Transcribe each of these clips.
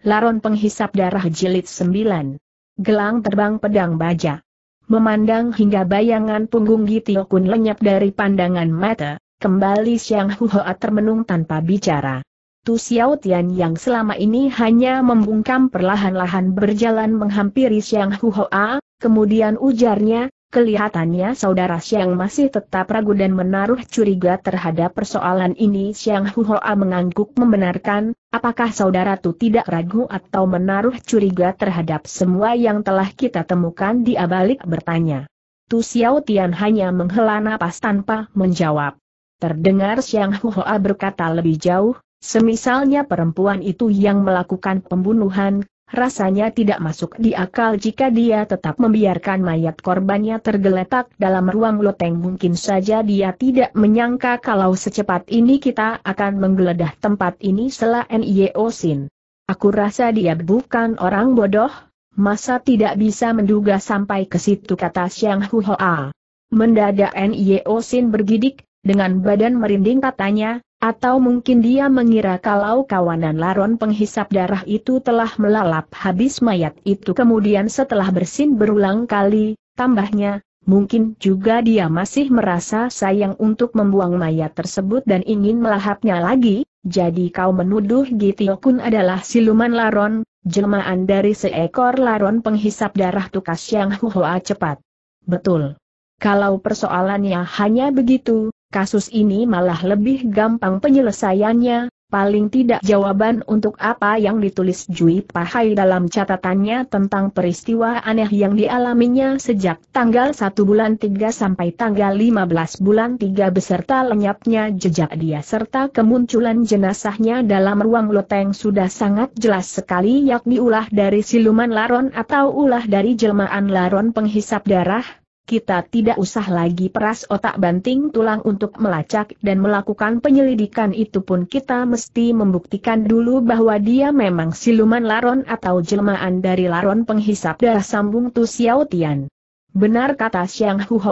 Laron penghisap darah jilid 9. Gelang terbang pedang baja. Memandang hingga bayangan punggung Gitio Kun lenyap dari pandangan mata, kembali Xiang Huhoa termenung tanpa bicara. Tu Xiao Tian yang selama ini hanya membungkam perlahan-lahan berjalan menghampiri Xiang Huhoa, kemudian ujarnya, Kelihatannya saudara siang masih tetap ragu dan menaruh curiga terhadap persoalan ini Xiang Huhoa mengangguk membenarkan, apakah saudara Tu tidak ragu atau menaruh curiga terhadap semua yang telah kita temukan di abalik bertanya. Tu Xiao Tian hanya menghela napas tanpa menjawab. Terdengar Xiang Huhoa berkata lebih jauh, semisalnya perempuan itu yang melakukan pembunuhan, Rasanya tidak masuk di akal jika dia tetap membiarkan mayat korbannya tergeletak dalam ruang loteng mungkin saja dia tidak menyangka kalau secepat ini kita akan menggeledah tempat ini selah Nio Sin. Aku rasa dia bukan orang bodoh, masa tidak bisa menduga sampai ke situ kata Xiang Huoa. Mendadak Nio Sin bergidik, dengan badan merinding katanya, atau mungkin dia mengira kalau kawanan laron penghisap darah itu telah melalap habis mayat itu kemudian setelah bersin berulang kali, tambahnya, mungkin juga dia masih merasa sayang untuk membuang mayat tersebut dan ingin melahapnya lagi, jadi kau menuduh Gitio adalah siluman laron, jelmaan dari seekor laron penghisap darah tukas yang huhoa cepat. Betul. Kalau persoalannya hanya begitu, kasus ini malah lebih gampang penyelesaiannya, paling tidak jawaban untuk apa yang ditulis Jui Pahai dalam catatannya tentang peristiwa aneh yang dialaminya sejak tanggal 1 bulan 3 sampai tanggal 15 bulan 3 beserta lenyapnya jejak dia serta kemunculan jenazahnya dalam ruang loteng sudah sangat jelas sekali yakni ulah dari siluman laron atau ulah dari jelmaan laron penghisap darah, kita tidak usah lagi peras otak banting tulang untuk melacak dan melakukan penyelidikan itu pun kita mesti membuktikan dulu bahwa dia memang siluman laron atau jelmaan dari laron penghisap darah sambung Tu Xiao Tian. Benar kata Xiang Hu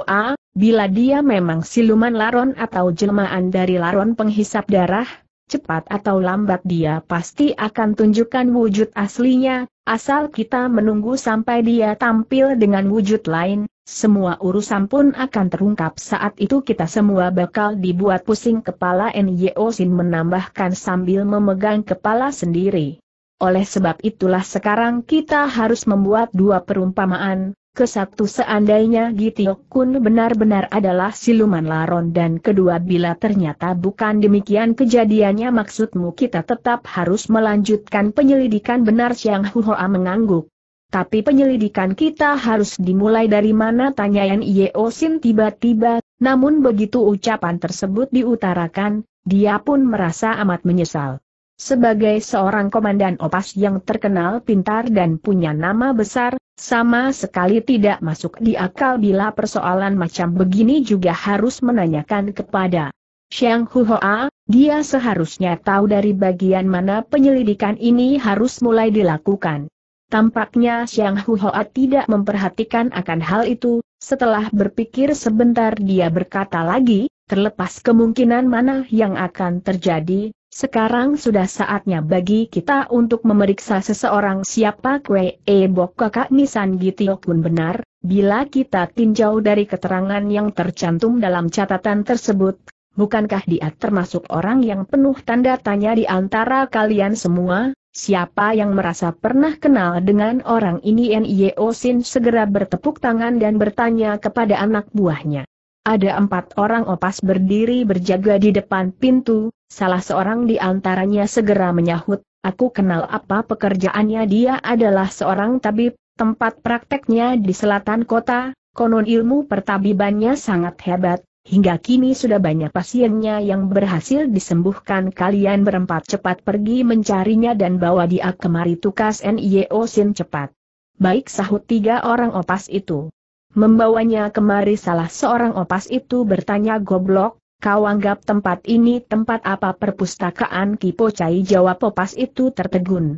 bila dia memang siluman laron atau jelmaan dari laron penghisap darah, cepat atau lambat dia pasti akan tunjukkan wujud aslinya, asal kita menunggu sampai dia tampil dengan wujud lain, semua urusan pun akan terungkap saat itu kita semua bakal dibuat pusing kepala N.Y.O. Sin menambahkan sambil memegang kepala sendiri. Oleh sebab itulah sekarang kita harus membuat dua perumpamaan, ke seandainya Gityok Kun benar-benar adalah siluman laron dan kedua bila ternyata bukan demikian kejadiannya maksudmu kita tetap harus melanjutkan penyelidikan benar Siang Huhoa mengangguk. Tapi penyelidikan kita harus dimulai dari mana tanya Yeo Sin tiba-tiba, namun begitu ucapan tersebut diutarakan, dia pun merasa amat menyesal. Sebagai seorang komandan opas yang terkenal pintar dan punya nama besar, sama sekali tidak masuk di akal bila persoalan macam begini juga harus menanyakan kepada Xiang Huhoa, dia seharusnya tahu dari bagian mana penyelidikan ini harus mulai dilakukan. Tampaknya Xiang Huoa tidak memperhatikan akan hal itu, setelah berpikir sebentar dia berkata lagi, terlepas kemungkinan mana yang akan terjadi, sekarang sudah saatnya bagi kita untuk memeriksa seseorang siapa kue E Bok kakak Nisan Gitiok pun benar, bila kita tinjau dari keterangan yang tercantum dalam catatan tersebut, bukankah dia termasuk orang yang penuh tanda tanya di antara kalian semua? Siapa yang merasa pernah kenal dengan orang ini Nio Sin segera bertepuk tangan dan bertanya kepada anak buahnya. Ada empat orang opas berdiri berjaga di depan pintu, salah seorang di antaranya segera menyahut, aku kenal apa pekerjaannya dia adalah seorang tabib, tempat prakteknya di selatan kota, konon ilmu pertabibannya sangat hebat, Hingga kini sudah banyak pasiennya yang berhasil disembuhkan kalian berempat cepat pergi mencarinya dan bawa dia kemari tukas NIO Sin cepat. Baik sahut tiga orang opas itu. Membawanya kemari salah seorang opas itu bertanya goblok, kau anggap tempat ini tempat apa perpustakaan Kipo Cai jawab opas itu tertegun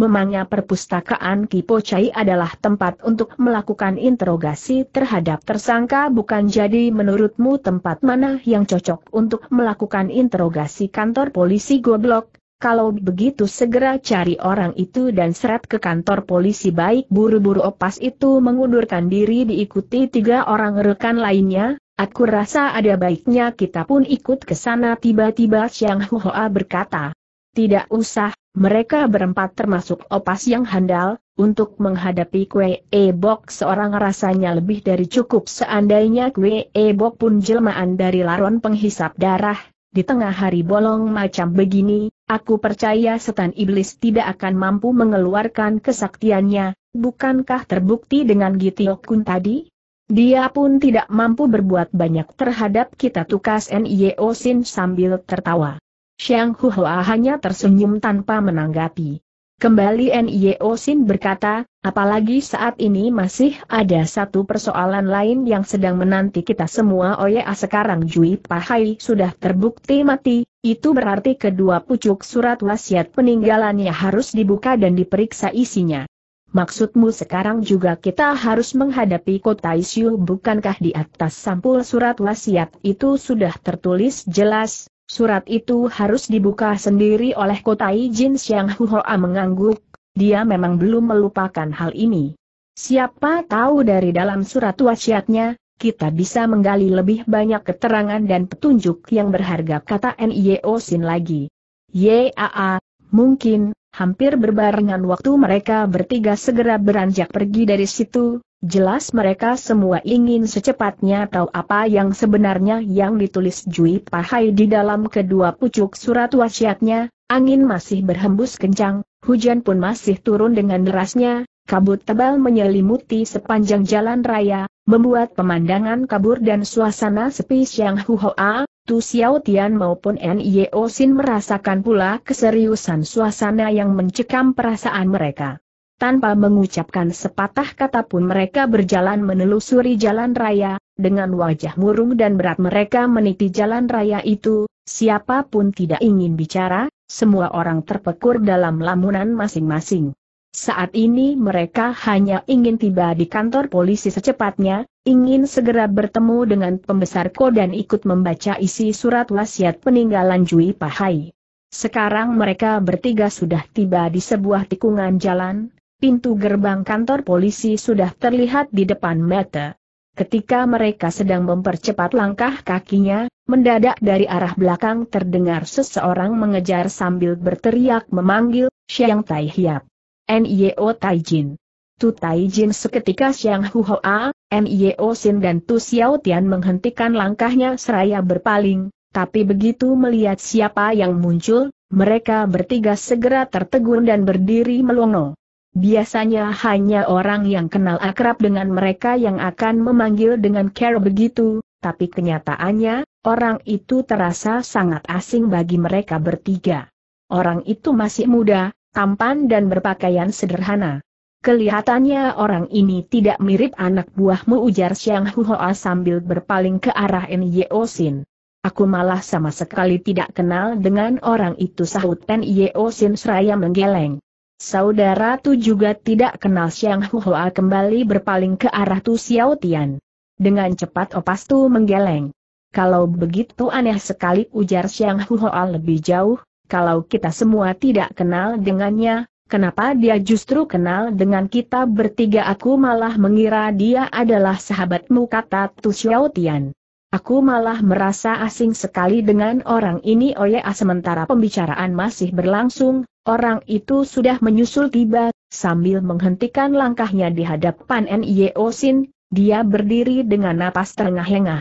memangnya perpustakaan Kipocai adalah tempat untuk melakukan interogasi terhadap tersangka bukan jadi menurutmu tempat mana yang cocok untuk melakukan interogasi kantor polisi goblok? Kalau begitu segera cari orang itu dan seret ke kantor polisi baik buru-buru opas itu mengundurkan diri diikuti tiga orang rekan lainnya, aku rasa ada baiknya kita pun ikut ke sana tiba-tiba Siang Hua berkata. Tidak usah, mereka berempat termasuk opas yang handal, untuk menghadapi Kue Ebok seorang rasanya lebih dari cukup seandainya Kue Ebok pun jelmaan dari laron penghisap darah, di tengah hari bolong macam begini, aku percaya setan iblis tidak akan mampu mengeluarkan kesaktiannya, bukankah terbukti dengan Gitiokun tadi? Dia pun tidak mampu berbuat banyak terhadap kita tukas Nio Sin sambil tertawa. Xiang Huhua hanya tersenyum tanpa menanggapi. Kembali Nio e Osin berkata, apalagi saat ini masih ada satu persoalan lain yang sedang menanti kita semua Oya sekarang Jui Pahai sudah terbukti mati, itu berarti kedua pucuk surat wasiat peninggalannya harus dibuka dan diperiksa isinya. Maksudmu sekarang juga kita harus menghadapi kota Isyu bukankah di atas sampul surat wasiat itu sudah tertulis jelas, Surat itu harus dibuka sendiri oleh Kotai Jin Siang Huhoa mengangguk, dia memang belum melupakan hal ini. Siapa tahu dari dalam surat wasiatnya, kita bisa menggali lebih banyak keterangan dan petunjuk yang berharga kata NIO Sin lagi. YAA, mungkin, hampir berbarengan waktu mereka bertiga segera beranjak pergi dari situ, Jelas mereka semua ingin secepatnya tahu apa yang sebenarnya yang ditulis Jui Pahai di dalam kedua pucuk surat wasiatnya, angin masih berhembus kencang, hujan pun masih turun dengan derasnya, kabut tebal menyelimuti sepanjang jalan raya, membuat pemandangan kabur dan suasana sepi siang huhoa, Tu Xiao Tian maupun N.I.O. Sin merasakan pula keseriusan suasana yang mencekam perasaan mereka. Tanpa mengucapkan sepatah kata pun mereka berjalan menelusuri jalan raya, dengan wajah murung dan berat mereka meniti jalan raya itu, siapapun tidak ingin bicara, semua orang terpekur dalam lamunan masing-masing. Saat ini mereka hanya ingin tiba di kantor polisi secepatnya, ingin segera bertemu dengan pembesar Ko dan ikut membaca isi surat wasiat peninggalan Jui Pahai. Sekarang mereka bertiga sudah tiba di sebuah tikungan jalan, pintu gerbang kantor polisi sudah terlihat di depan mata. Ketika mereka sedang mempercepat langkah kakinya, mendadak dari arah belakang terdengar seseorang mengejar sambil berteriak memanggil, Siang Tai Hiap. Nio Taijin. Tu Taijin seketika Siang Xiang A, Nio Sin dan Tu Xiao Tian menghentikan langkahnya seraya berpaling, tapi begitu melihat siapa yang muncul, mereka bertiga segera tertegun dan berdiri melongo. Biasanya hanya orang yang kenal akrab dengan mereka yang akan memanggil dengan care begitu, tapi kenyataannya, orang itu terasa sangat asing bagi mereka bertiga. Orang itu masih muda, tampan dan berpakaian sederhana. Kelihatannya orang ini tidak mirip anak buahmu ujar Xiang Huoa sambil berpaling ke arah Nyo Sin. Aku malah sama sekali tidak kenal dengan orang itu sahut N.Y.O. Yeo Sin seraya menggeleng. Saudara Tu juga tidak kenal Xiang Hua kembali berpaling ke arah Tu Xiao Tian. Dengan cepat opas Tu menggeleng. Kalau begitu aneh sekali ujar Xiang Hua lebih jauh, kalau kita semua tidak kenal dengannya, Kenapa dia justru kenal dengan kita bertiga aku malah mengira dia adalah sahabatmu kata Tu Xiao Tian. Aku malah merasa asing sekali dengan orang ini Oya sementara pembicaraan masih berlangsung, Orang itu sudah menyusul tiba, sambil menghentikan langkahnya di hadapan N.I.O. Sin, dia berdiri dengan napas terengah-engah.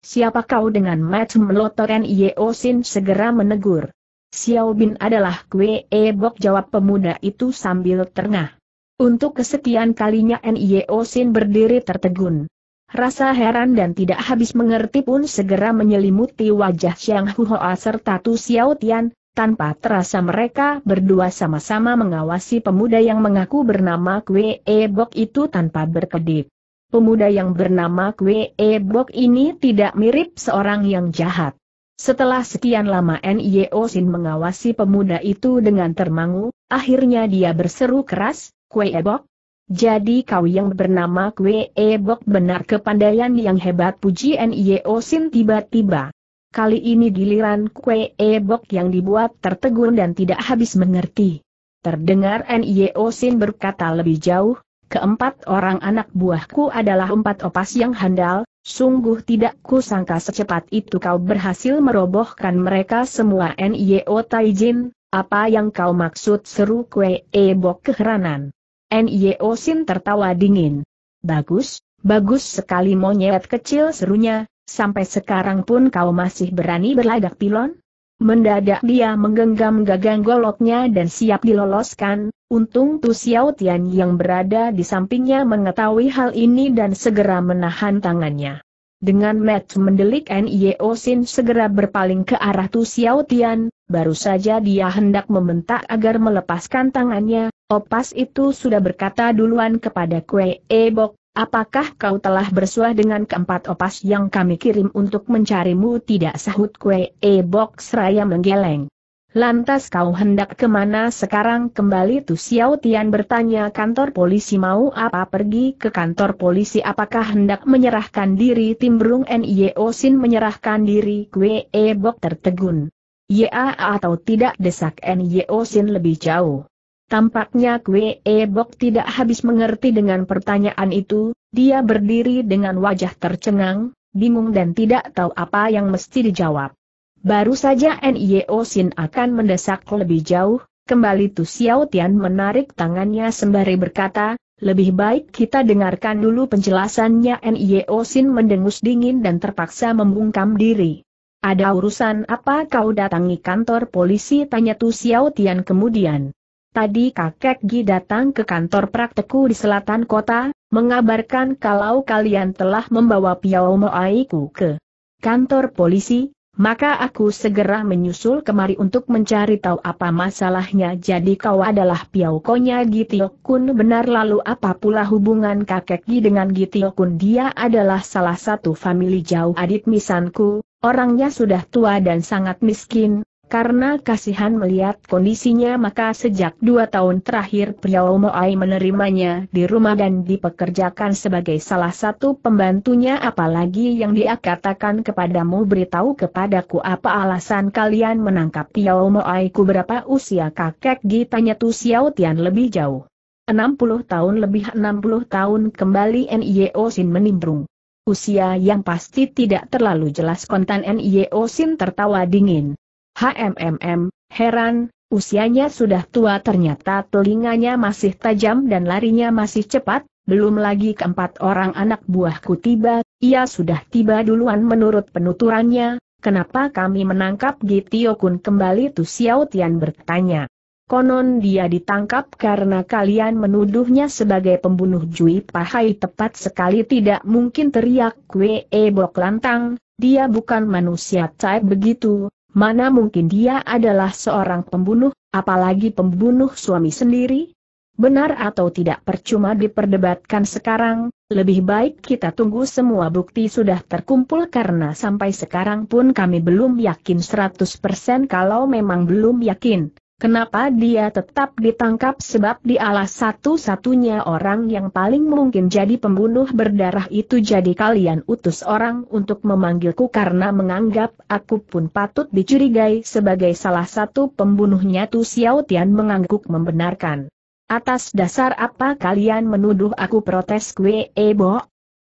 Siapa kau dengan macam melotor N.I.O. Sin segera menegur. Xiao Bin adalah kue ebok jawab pemuda itu sambil terengah. Untuk kesekian kalinya N.I.O. Sin berdiri tertegun. Rasa heran dan tidak habis mengerti pun segera menyelimuti wajah Xiang Huoa serta Tu Xiao Tian, tanpa terasa mereka berdua sama-sama mengawasi pemuda yang mengaku bernama Kwe e Bok itu tanpa berkedip. Pemuda yang bernama Kwe e Bok ini tidak mirip seorang yang jahat. Setelah sekian lama Nio Sin mengawasi pemuda itu dengan termangu, akhirnya dia berseru keras, Kwe e Bok. Jadi kau yang bernama Kwe e Bok benar kepandaian yang hebat puji Nio Sin tiba-tiba. Kali ini giliran kue ebok yang dibuat tertegun dan tidak habis mengerti. Terdengar N.I.O. Sin berkata lebih jauh, keempat orang anak buahku adalah empat opas yang handal, sungguh tidak kusangka secepat itu kau berhasil merobohkan mereka semua N.I.O. Taijin, apa yang kau maksud seru kue ebok keheranan. N.I.O. Sin tertawa dingin. Bagus, bagus sekali monyet kecil serunya, Sampai sekarang pun kau masih berani berlagak pilon? Mendadak dia menggenggam gagang goloknya dan siap diloloskan, untung Tu Xiao Tian yang berada di sampingnya mengetahui hal ini dan segera menahan tangannya. Dengan match mendelik Nio Sin segera berpaling ke arah Tu Xiao Tian, baru saja dia hendak membentak agar melepaskan tangannya, Opas itu sudah berkata duluan kepada Kue Ebok, Apakah kau telah bersuah dengan keempat opas yang kami kirim untuk mencarimu tidak sahut kue e box raya menggeleng. Lantas kau hendak kemana sekarang kembali Tu Xiao Tian bertanya kantor polisi mau apa pergi ke kantor polisi apakah hendak menyerahkan diri timbrung N.I.O. Sin menyerahkan diri kue e box tertegun. Ya atau tidak desak N.I.O. Sin lebih jauh. Tampaknya Kwe Bok tidak habis mengerti dengan pertanyaan itu, dia berdiri dengan wajah tercengang, bingung dan tidak tahu apa yang mesti dijawab. Baru saja Nio Sin akan mendesak lebih jauh, kembali Tu Xiao Tian menarik tangannya sembari berkata, lebih baik kita dengarkan dulu penjelasannya Nio Sin mendengus dingin dan terpaksa membungkam diri. Ada urusan apa kau datangi kantor polisi? Tanya Tu Xiao Tian kemudian. Tadi kakek Gi datang ke kantor prakteku di selatan kota, mengabarkan kalau kalian telah membawa Piao Moaiku ke kantor polisi, maka aku segera menyusul kemari untuk mencari tahu apa masalahnya jadi kau adalah Piao Konya Gitio Kun benar lalu apa pula hubungan kakek Gi dengan Gi Kun dia adalah salah satu famili jauh adik misanku, orangnya sudah tua dan sangat miskin, karena kasihan melihat kondisinya maka sejak dua tahun terakhir Piao Moai menerimanya di rumah dan dipekerjakan sebagai salah satu pembantunya apalagi yang dia katakan kepadamu beritahu kepadaku apa alasan kalian menangkap Piao Moai ku berapa usia kakek ditanya Tu Xiao Tian lebih jauh. 60 tahun lebih 60 tahun kembali NIO Sin menimbrung. Usia yang pasti tidak terlalu jelas kontan NIO Sin tertawa dingin. HMMM, heran, usianya sudah tua ternyata telinganya masih tajam dan larinya masih cepat, belum lagi keempat orang anak buahku tiba, ia sudah tiba duluan menurut penuturannya, kenapa kami menangkap Gitio Kun kembali Tu Xiao Tian bertanya. Konon dia ditangkap karena kalian menuduhnya sebagai pembunuh Jui Pahai tepat sekali tidak mungkin teriak Wee Bok lantang, dia bukan manusia cair begitu, Mana mungkin dia adalah seorang pembunuh, apalagi pembunuh suami sendiri? Benar atau tidak percuma diperdebatkan sekarang, lebih baik kita tunggu semua bukti sudah terkumpul karena sampai sekarang pun kami belum yakin 100% kalau memang belum yakin. Kenapa dia tetap ditangkap sebab dialah satu-satunya orang yang paling mungkin jadi pembunuh berdarah itu jadi kalian utus orang untuk memanggilku karena menganggap aku pun patut dicurigai sebagai salah satu pembunuhnya Tu Xiao Tian mengangguk membenarkan. Atas dasar apa kalian menuduh aku protes kue Ebo?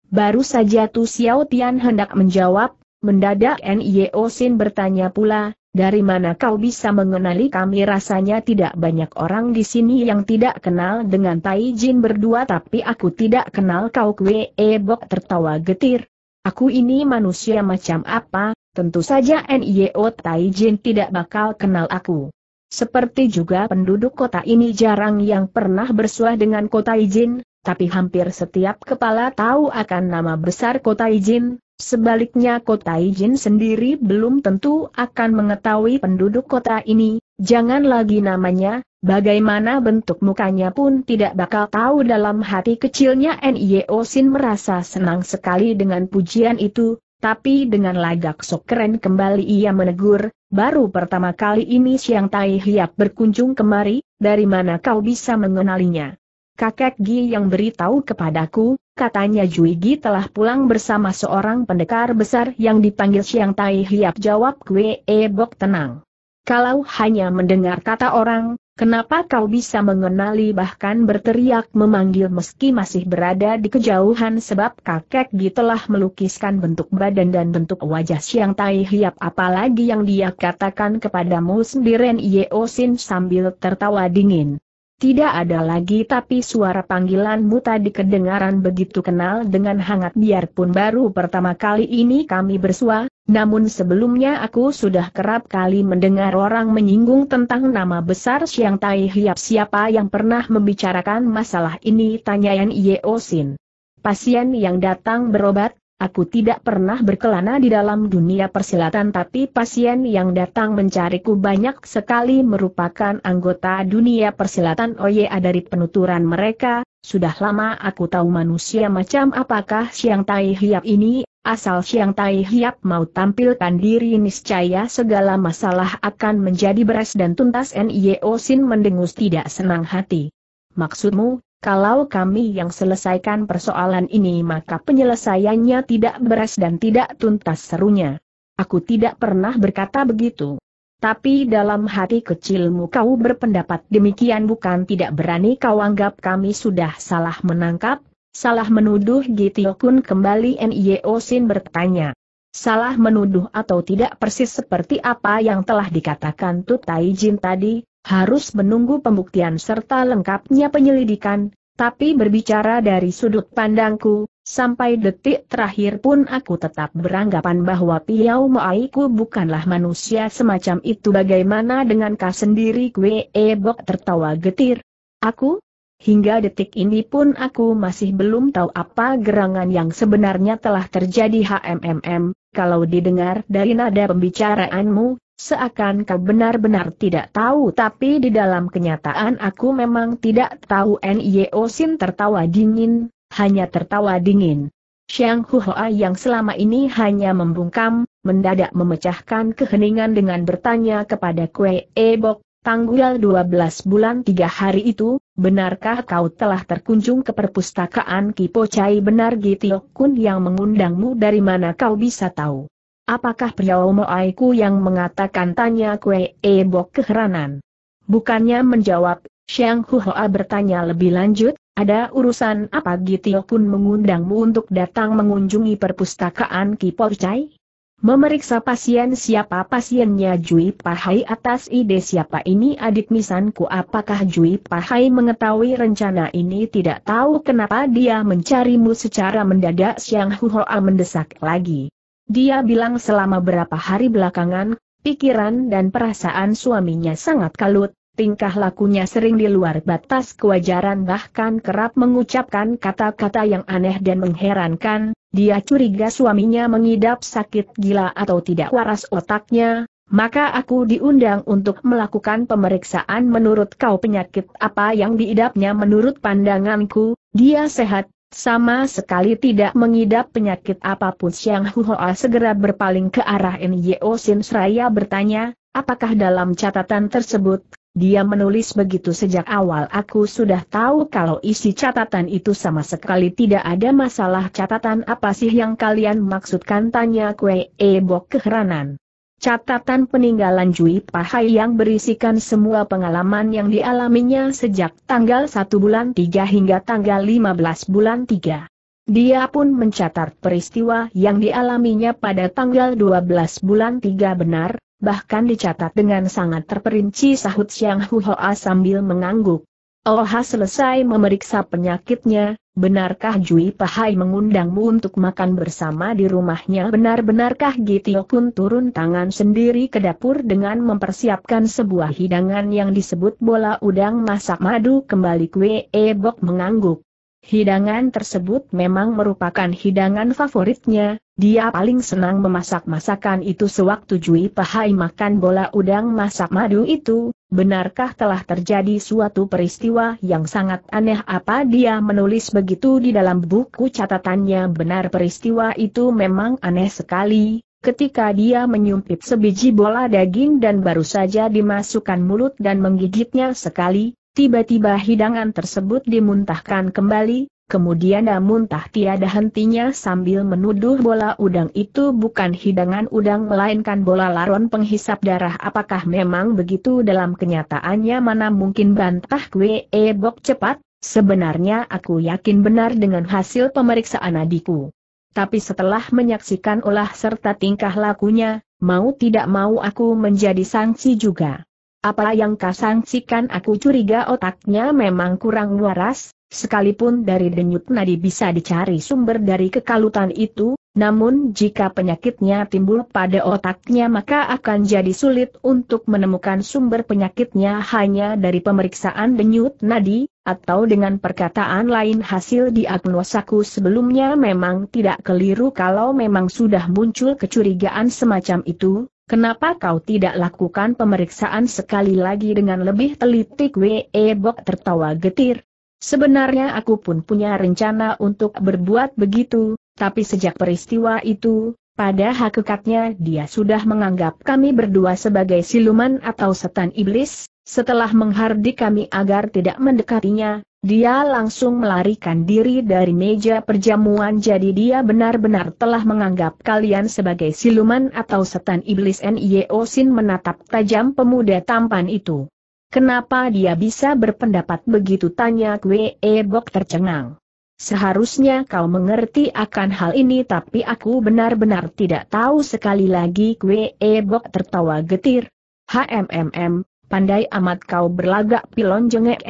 Baru saja Tu Xiao Tian hendak menjawab, mendadak Nio Sin bertanya pula, dari mana kau bisa mengenali kami rasanya tidak banyak orang di sini yang tidak kenal dengan Tai Jin berdua tapi aku tidak kenal kau kue ebok tertawa getir. Aku ini manusia macam apa, tentu saja NIO Tai Jin tidak bakal kenal aku. Seperti juga penduduk kota ini jarang yang pernah bersuah dengan kota Ijin, tapi hampir setiap kepala tahu akan nama besar kota Ijin. Sebaliknya kota Ijin sendiri belum tentu akan mengetahui penduduk kota ini, jangan lagi namanya, bagaimana bentuk mukanya pun tidak bakal tahu dalam hati kecilnya N.I.O. Sin merasa senang sekali dengan pujian itu, tapi dengan lagak sok keren kembali ia menegur, baru pertama kali ini Siang Tai Hiap berkunjung kemari, dari mana kau bisa mengenalinya? Kakek Gi yang beritahu kepadaku, katanya Jui Gi telah pulang bersama seorang pendekar besar yang dipanggil Siang Tai Hiap jawab Kwe E Bok tenang. Kalau hanya mendengar kata orang, kenapa kau bisa mengenali bahkan berteriak memanggil meski masih berada di kejauhan sebab kakek Gi telah melukiskan bentuk badan dan bentuk wajah Siang Tai Hiap apalagi yang dia katakan kepadamu sendirian Yeo Sin sambil tertawa dingin. Tidak ada lagi tapi suara panggilanmu tadi kedengaran begitu kenal dengan hangat biarpun baru pertama kali ini kami bersua, namun sebelumnya aku sudah kerap kali mendengar orang menyinggung tentang nama besar Siang Tai Hiap siapa yang pernah membicarakan masalah ini tanyaan Yeo Sin. Pasien yang datang berobat, Aku tidak pernah berkelana di dalam dunia persilatan tapi pasien yang datang mencariku banyak sekali merupakan anggota dunia persilatan OYA dari penuturan mereka, sudah lama aku tahu manusia macam apakah Siang Tai Hiap ini, asal Siang Tai Hiap mau tampilkan diri niscaya segala masalah akan menjadi beres dan tuntas NIO Sin mendengus tidak senang hati. Maksudmu, kalau kami yang selesaikan persoalan ini maka penyelesaiannya tidak beres dan tidak tuntas serunya. Aku tidak pernah berkata begitu. Tapi dalam hati kecilmu kau berpendapat demikian bukan tidak berani kau anggap kami sudah salah menangkap, salah menuduh Gitio pun kembali Nio Sin bertanya. Salah menuduh atau tidak persis seperti apa yang telah dikatakan Tutai Jin tadi, harus menunggu pembuktian serta lengkapnya penyelidikan, tapi berbicara dari sudut pandangku, sampai detik terakhir pun aku tetap beranggapan bahwa Piau Maiku bukanlah manusia semacam itu bagaimana dengan kau sendiri Kue Ebok tertawa getir. Aku? Hingga detik ini pun aku masih belum tahu apa gerangan yang sebenarnya telah terjadi HMMM, kalau didengar dari nada pembicaraanmu, Seakan kau benar-benar tidak tahu tapi di dalam kenyataan aku memang tidak tahu Nio Sin tertawa dingin, hanya tertawa dingin. Xiang Huhoa yang selama ini hanya membungkam, mendadak memecahkan keheningan dengan bertanya kepada Kue Ebok, tanggal 12 bulan 3 hari itu, benarkah kau telah terkunjung ke perpustakaan Kipo Chai benar Gitiok Kun yang mengundangmu dari mana kau bisa tahu? Apakah beliau Moaiku yang mengatakan tanya Kue Ebok keheranan? Bukannya menjawab, Xiang Huhoa bertanya lebih lanjut, ada urusan apa Gitio pun mengundangmu untuk datang mengunjungi perpustakaan Kiporcai? Memeriksa pasien siapa pasiennya Jui Pahai atas ide siapa ini adik misanku apakah Jui Pahai mengetahui rencana ini tidak tahu kenapa dia mencarimu secara mendadak Xiang Huhoa mendesak lagi. Dia bilang selama berapa hari belakangan, pikiran dan perasaan suaminya sangat kalut, tingkah lakunya sering di luar batas kewajaran bahkan kerap mengucapkan kata-kata yang aneh dan mengherankan, dia curiga suaminya mengidap sakit gila atau tidak waras otaknya, maka aku diundang untuk melakukan pemeriksaan menurut kau penyakit apa yang diidapnya menurut pandanganku, dia sehat, sama sekali tidak mengidap penyakit apapun Siang Huhoa segera berpaling ke arah Nyo Sin Seraya bertanya, apakah dalam catatan tersebut, dia menulis begitu sejak awal aku sudah tahu kalau isi catatan itu sama sekali tidak ada masalah catatan apa sih yang kalian maksudkan tanya kue ebok keheranan. Catatan peninggalan Jui Pahai yang berisikan semua pengalaman yang dialaminya sejak tanggal 1 bulan 3 hingga tanggal 15 bulan 3. Dia pun mencatat peristiwa yang dialaminya pada tanggal 12 bulan 3 benar, bahkan dicatat dengan sangat terperinci sahut Siang Huhoa sambil mengangguk. Oha selesai memeriksa penyakitnya, benarkah Jui Pahai mengundangmu untuk makan bersama di rumahnya? Benar-benarkah Gitio pun turun tangan sendiri ke dapur dengan mempersiapkan sebuah hidangan yang disebut bola udang masak madu kembali kue ebok mengangguk. Hidangan tersebut memang merupakan hidangan favoritnya, dia paling senang memasak masakan itu sewaktu Jui Pahai makan bola udang masak madu itu, Benarkah telah terjadi suatu peristiwa yang sangat aneh apa dia menulis begitu di dalam buku catatannya benar peristiwa itu memang aneh sekali, ketika dia menyumpit sebiji bola daging dan baru saja dimasukkan mulut dan menggigitnya sekali, tiba-tiba hidangan tersebut dimuntahkan kembali, Kemudian dia muntah tiada hentinya sambil menuduh bola udang itu bukan hidangan udang melainkan bola laron penghisap darah apakah memang begitu dalam kenyataannya mana mungkin bantah kue ebok eh, cepat, sebenarnya aku yakin benar dengan hasil pemeriksaan adikku. Tapi setelah menyaksikan ulah serta tingkah lakunya, mau tidak mau aku menjadi sanksi juga. Apa yang kau sanksikan aku curiga otaknya memang kurang waras, Sekalipun dari denyut nadi bisa dicari sumber dari kekalutan itu, namun jika penyakitnya timbul pada otaknya maka akan jadi sulit untuk menemukan sumber penyakitnya hanya dari pemeriksaan denyut nadi, atau dengan perkataan lain hasil diagnosaku sebelumnya memang tidak keliru kalau memang sudah muncul kecurigaan semacam itu, Kenapa kau tidak lakukan pemeriksaan sekali lagi dengan lebih teliti? Kwe e Bok tertawa getir, Sebenarnya aku pun punya rencana untuk berbuat begitu, tapi sejak peristiwa itu, pada hakikatnya dia sudah menganggap kami berdua sebagai siluman atau setan iblis, setelah menghardik kami agar tidak mendekatinya, dia langsung melarikan diri dari meja perjamuan jadi dia benar-benar telah menganggap kalian sebagai siluman atau setan iblis NIO Sin menatap tajam pemuda tampan itu. Kenapa dia bisa berpendapat begitu tanya Kwe e Bok tercengang. Seharusnya kau mengerti akan hal ini tapi aku benar-benar tidak tahu sekali lagi Kwe e Bok tertawa getir. HMMM, pandai amat kau berlagak pilon jengek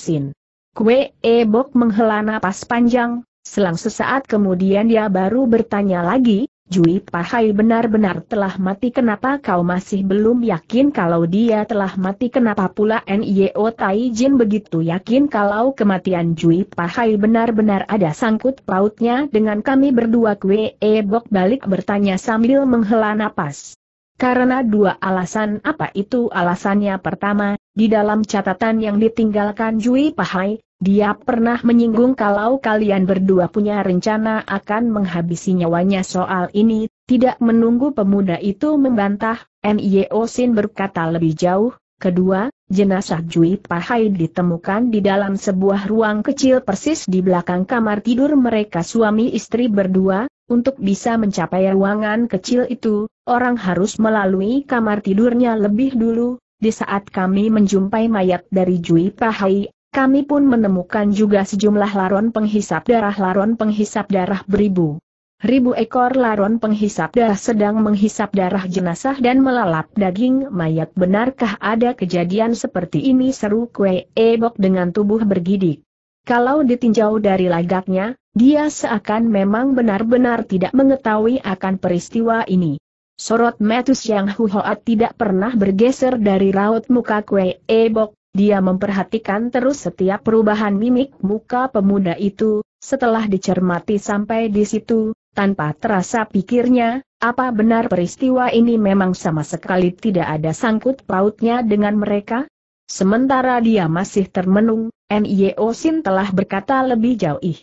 sin. Kwe e Bok menghela napas panjang, selang sesaat kemudian dia baru bertanya lagi, Jui Pahai benar-benar telah mati kenapa kau masih belum yakin kalau dia telah mati kenapa pula N.I.O. Tai Jin begitu yakin kalau kematian Jui Pahai benar-benar ada sangkut pautnya dengan kami berdua kue e Bok balik bertanya sambil menghela napas. Karena dua alasan apa itu alasannya pertama, di dalam catatan yang ditinggalkan Jui Pahai, dia pernah menyinggung kalau kalian berdua punya rencana akan menghabisi nyawanya soal ini, tidak menunggu pemuda itu membantah, Mio Sin berkata lebih jauh, Kedua, jenazah Jui Pahai ditemukan di dalam sebuah ruang kecil persis di belakang kamar tidur mereka suami istri berdua, untuk bisa mencapai ruangan kecil itu, orang harus melalui kamar tidurnya lebih dulu, di saat kami menjumpai mayat dari Jui Pahai, kami pun menemukan juga sejumlah laron penghisap darah laron penghisap darah beribu. Ribu ekor laron penghisap darah sedang menghisap darah jenazah dan melalap daging mayat benarkah ada kejadian seperti ini seru kue ebok dengan tubuh bergidik. Kalau ditinjau dari lagaknya, dia seakan memang benar-benar tidak mengetahui akan peristiwa ini. Sorot Metus yang Huhoat tidak pernah bergeser dari raut muka kue ebok, dia memperhatikan terus setiap perubahan mimik muka pemuda itu, setelah dicermati sampai di situ, tanpa terasa pikirnya, apa benar peristiwa ini memang sama sekali tidak ada sangkut pautnya dengan mereka? Sementara dia masih termenung, NIO Sin telah berkata lebih jauh.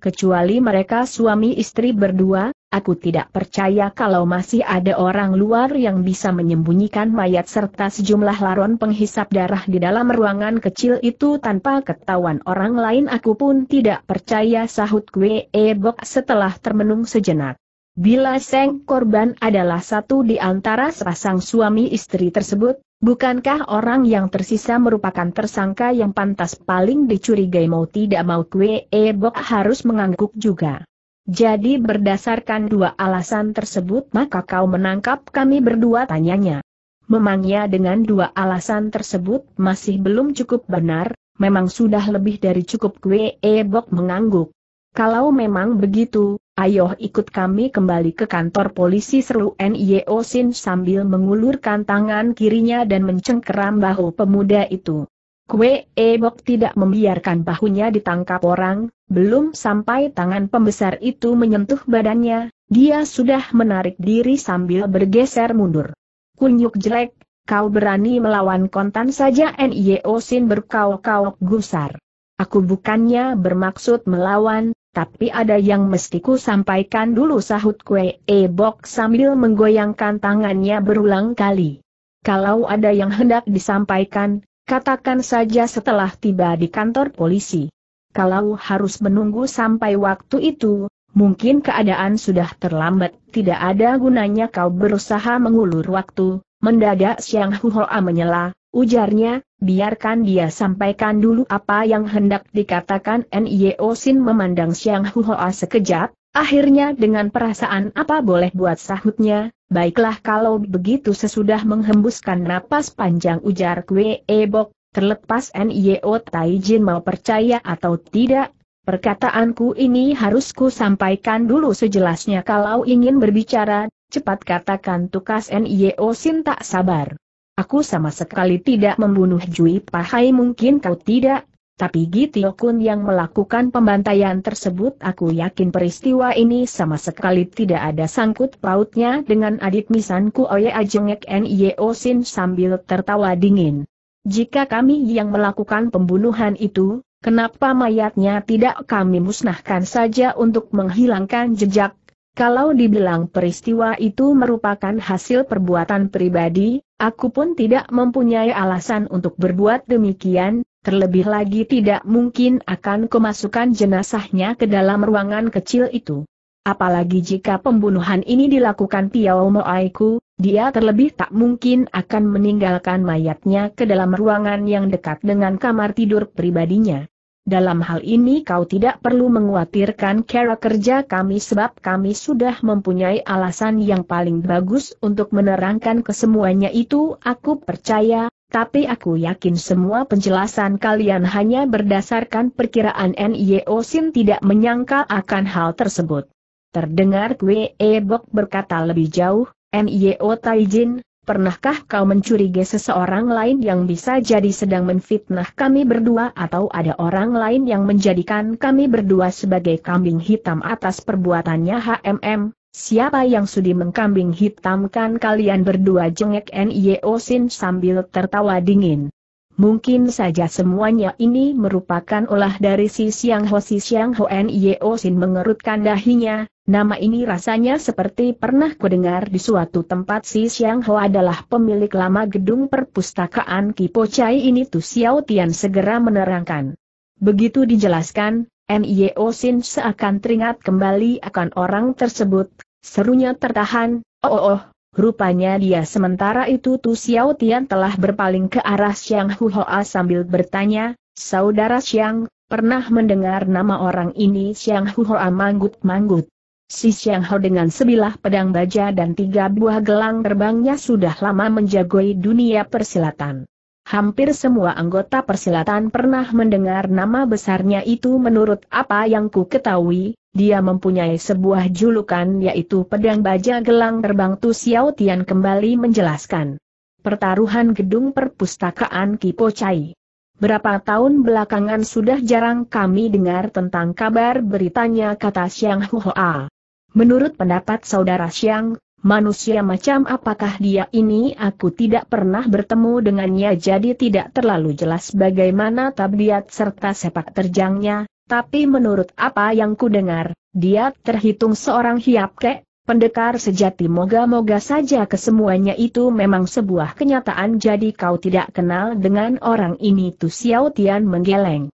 Kecuali mereka suami istri berdua, aku tidak percaya kalau masih ada orang luar yang bisa menyembunyikan mayat serta sejumlah laron penghisap darah di dalam ruangan kecil itu tanpa ketahuan orang lain aku pun tidak percaya sahut gue ebok setelah termenung sejenak. Bila Seng korban adalah satu di antara sepasang suami istri tersebut, bukankah orang yang tersisa merupakan tersangka yang pantas paling dicurigai mau tidak mau kue e harus mengangguk juga? Jadi berdasarkan dua alasan tersebut maka kau menangkap kami berdua tanyanya. Memangnya dengan dua alasan tersebut masih belum cukup benar, memang sudah lebih dari cukup kue e mengangguk. Kalau memang begitu, ayo ikut kami kembali ke kantor polisi seru N.I.O. Sin sambil mengulurkan tangan kirinya dan mencengkeram bahu pemuda itu. Kue Ebok tidak membiarkan bahunya ditangkap orang, belum sampai tangan pembesar itu menyentuh badannya, dia sudah menarik diri sambil bergeser mundur. Kunyuk jelek, kau berani melawan kontan saja N.I.O. Sin berkauk-kauk gusar. Aku bukannya bermaksud melawan, tapi ada yang mesti ku sampaikan dulu sahut kue ebok sambil menggoyangkan tangannya berulang kali. Kalau ada yang hendak disampaikan, katakan saja setelah tiba di kantor polisi. Kalau harus menunggu sampai waktu itu, mungkin keadaan sudah terlambat, tidak ada gunanya kau berusaha mengulur waktu, mendadak Siang Huhoa menyela, Ujarnya, biarkan dia sampaikan dulu apa yang hendak dikatakan N.I.O. Sin memandang Xiang Huoa sekejap, akhirnya dengan perasaan apa boleh buat sahutnya, baiklah kalau begitu sesudah menghembuskan napas panjang ujar Kwe e Bok, terlepas N.I.O. Taijin mau percaya atau tidak, perkataanku ini harus ku sampaikan dulu sejelasnya kalau ingin berbicara, cepat katakan tukas N.I.O. Sin tak sabar. Aku sama sekali tidak membunuh Jui Pahai mungkin kau tidak, tapi Gitio Kun yang melakukan pembantaian tersebut aku yakin peristiwa ini sama sekali tidak ada sangkut pautnya dengan adik misanku Oye Ajengek Nio Sin sambil tertawa dingin. Jika kami yang melakukan pembunuhan itu, kenapa mayatnya tidak kami musnahkan saja untuk menghilangkan jejak, kalau dibilang peristiwa itu merupakan hasil perbuatan pribadi, aku pun tidak mempunyai alasan untuk berbuat demikian, terlebih lagi tidak mungkin akan kemasukan jenazahnya ke dalam ruangan kecil itu. Apalagi jika pembunuhan ini dilakukan Piao Moaiku, dia terlebih tak mungkin akan meninggalkan mayatnya ke dalam ruangan yang dekat dengan kamar tidur pribadinya. Dalam hal ini kau tidak perlu menguatirkan cara kerja kami sebab kami sudah mempunyai alasan yang paling bagus untuk menerangkan kesemuanya itu aku percaya, tapi aku yakin semua penjelasan kalian hanya berdasarkan perkiraan N.Y.O. Sin tidak menyangka akan hal tersebut. Terdengar Kwe Ebok berkata lebih jauh, N.Y.O. Taijin, Pernahkah kau mencurigai seseorang lain yang bisa jadi sedang menfitnah kami berdua atau ada orang lain yang menjadikan kami berdua sebagai kambing hitam atas perbuatannya HMM? Siapa yang sudi mengkambing hitamkan kalian berdua jengek N.I.O. Sin sambil tertawa dingin. Mungkin saja semuanya ini merupakan olah dari si Siang Ho si Siang Ho N.I.O. Sin mengerutkan dahinya, Nama ini rasanya seperti pernah kudengar di suatu tempat si Siang Ho adalah pemilik lama gedung perpustakaan Kipo Chai ini tuh Xiao Tian segera menerangkan. Begitu dijelaskan, Nio Sin seakan teringat kembali akan orang tersebut, serunya tertahan, oh oh, oh. Rupanya dia sementara itu Tu Xiao Tian telah berpaling ke arah Xiang A sambil bertanya, Saudara Xiang, pernah mendengar nama orang ini Xiang A manggut-manggut. Si Xiang Hao dengan sebilah pedang baja dan tiga buah gelang terbangnya sudah lama menjagoi dunia persilatan. Hampir semua anggota persilatan pernah mendengar nama besarnya itu menurut apa yang ku ketahui, dia mempunyai sebuah julukan yaitu pedang baja gelang terbang Tu Xiao Tian kembali menjelaskan. Pertaruhan gedung perpustakaan Kipo Chai. Berapa tahun belakangan sudah jarang kami dengar tentang kabar beritanya kata Xiang Huoa. Menurut pendapat saudara Xiang, manusia macam apakah dia ini aku tidak pernah bertemu dengannya jadi tidak terlalu jelas bagaimana tabiat serta sepak terjangnya, tapi menurut apa yang kudengar, dia terhitung seorang hiap kek, pendekar sejati moga-moga saja kesemuanya itu memang sebuah kenyataan jadi kau tidak kenal dengan orang ini Tu Xiao Tian menggeleng.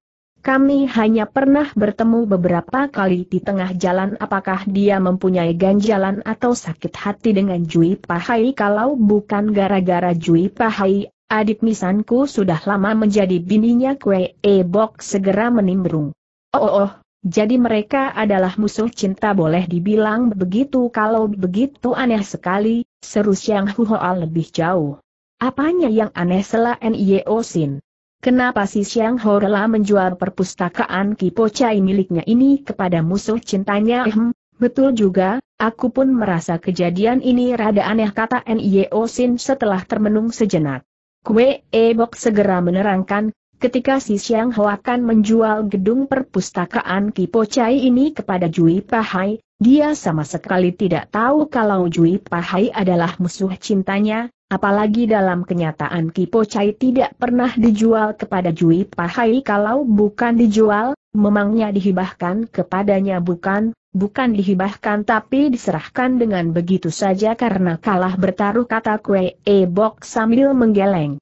Kami hanya pernah bertemu beberapa kali di tengah jalan apakah dia mempunyai ganjalan atau sakit hati dengan Jui Pahai kalau bukan gara-gara Jui Pahai, adik misanku sudah lama menjadi bininya Kue E Bok segera menimbrung. Oh, oh, oh, jadi mereka adalah musuh cinta boleh dibilang begitu kalau begitu aneh sekali, seru Siang Huhoal lebih jauh. Apanya yang aneh selain Yeo Sin? Kenapa si Siang Ho rela menjual perpustakaan Kipo miliknya ini kepada musuh cintanya? betul juga, aku pun merasa kejadian ini rada aneh kata Nio Sin setelah termenung sejenak. Kue Ebok segera menerangkan, Ketika si Siang Ho akan menjual gedung perpustakaan Kipo Chai ini kepada Jui Pahai, dia sama sekali tidak tahu kalau Jui Pahai adalah musuh cintanya, apalagi dalam kenyataan Kipo Chai tidak pernah dijual kepada Jui Pahai kalau bukan dijual, memangnya dihibahkan kepadanya bukan, bukan dihibahkan tapi diserahkan dengan begitu saja karena kalah bertaruh kata Kue E Bok sambil menggeleng.